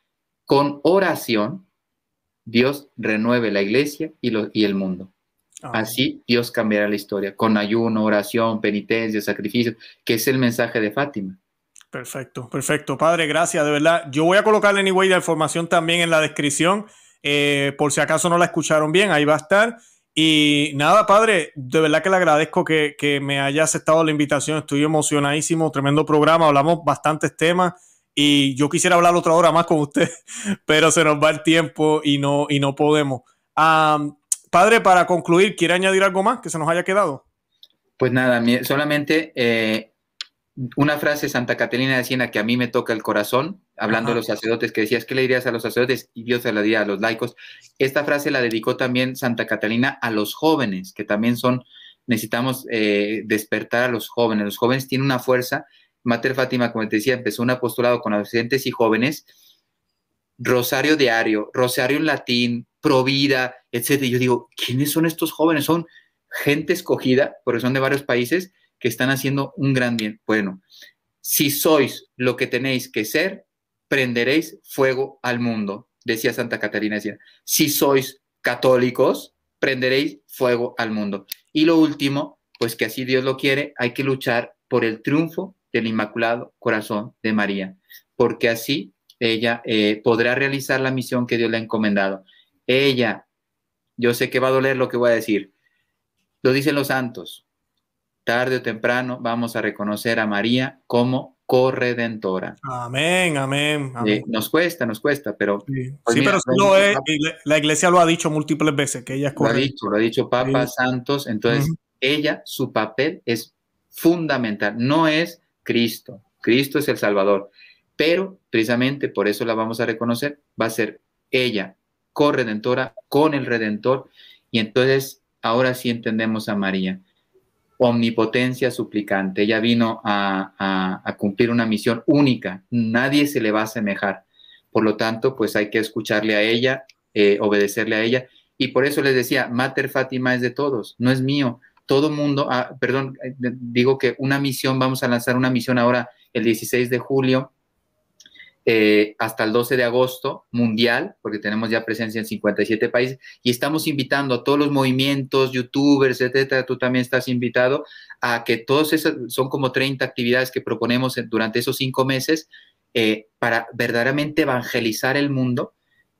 Con oración, Dios renueve la iglesia y, el mundo. Ah. Así Dios cambiará la historia, con ayuno, oración, penitencia, sacrificio, que es el mensaje de Fátima. Perfecto, perfecto. Padre, gracias, de verdad. Yo voy a colocarle anyway la información también en la descripción, eh, por si acaso no la escucharon bien, ahí va a estar. Y nada, padre, de verdad que le agradezco que, me haya aceptado la invitación. Estoy emocionadísimo, tremendo programa, hablamos bastantes temas y yo quisiera hablar otra hora más con usted, pero se nos va el tiempo y no, y no podemos. padre, para concluir, ¿quiere añadir algo más que se nos haya quedado? Pues nada, solamente eh, una frase Santa Catalina de que a mí me toca el corazón, hablando de los sacerdotes, que decías, ¿qué le dirías a los sacerdotes? Y Dios se la diría a los laicos. Esta frase la dedicó también Santa Catalina a los jóvenes, que también son, necesitamos eh, despertar a los jóvenes. Los jóvenes tienen una fuerza. Mater Fátima, como te decía, empezó un apostolado con adolescentes y jóvenes. Rosario diario, Rosario en latín, Provida, etc. yo digo, ¿quiénes son estos jóvenes? Son gente escogida, porque son de varios países, que están haciendo un gran bien. Bueno, si sois lo que tenéis que ser, prenderéis fuego al mundo, decía Santa Catarina. Decía, si sois católicos, prenderéis fuego al mundo. Y lo último, pues que así Dios lo quiere, hay que luchar por el triunfo del Inmaculado Corazón de María, porque así ella eh, podrá realizar la misión que Dios le ha encomendado. Ella, yo sé que va a doler lo que voy a decir, lo dicen los santos, tarde o temprano vamos a reconocer a María como corredentora. Amén, amén. nos cuesta, nos cuesta, pero... Sí, es, la iglesia lo ha dicho múltiples veces, que ella es Lo ha dicho, lo ha dicho Papa Santos, entonces ella, su papel es fundamental, no es Cristo, Cristo es el Salvador, pero precisamente por eso la vamos a reconocer, va a ser ella, corredentora, con el Redentor, y entonces ahora sí entendemos a María omnipotencia suplicante. Ella vino a, cumplir una misión única, nadie se le va a asemejar. Por lo tanto, pues hay que escucharle a ella, eh, obedecerle a ella. Y por eso les decía, Mater Fátima es de todos, no es mío. Todo mundo, ah, perdón, eh, digo que una misión, vamos a lanzar una misión ahora el 16 de julio eh, hasta el 12 de agosto mundial, porque tenemos ya presencia en 57 países, y estamos invitando a todos los movimientos, youtubers, etcétera, tú también estás invitado a que todos esas, son como 30 actividades que proponemos durante esos cinco meses eh, para verdaderamente evangelizar el mundo.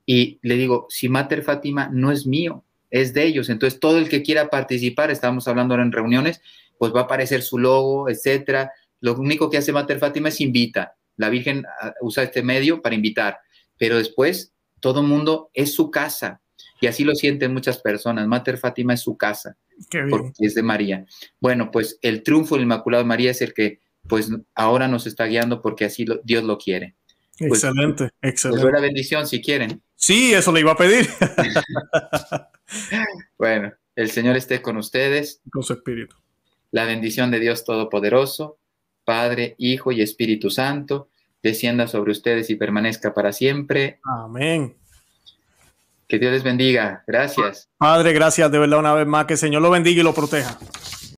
Y le digo, si Mater Fátima no es mío, es de ellos. Entonces, todo el que quiera participar, estábamos hablando ahora en reuniones, pues va a aparecer su logo, etcétera. Lo único que hace Mater Fátima es invita la Virgen ah, usa este medio para invitar, pero después todo mundo es su casa. Y así lo sienten muchas personas. Mater Fátima es su casa, porque es de María. Bueno, pues el triunfo del Inmaculado María es el que pues ahora nos está guiando porque así Dios lo quiere. Pues, excelente, excelente. Pues la bendición si quieren. Sí, eso le iba a pedir. bueno, el Señor esté con ustedes. Con su espíritu. La bendición de Dios Todopoderoso, Padre, Hijo y Espíritu Santo, descienda sobre ustedes y permanezca para siempre. Amén. Que Dios les bendiga. Gracias. Padre, gracias de verdad una vez más. Que el Señor lo bendiga y lo proteja.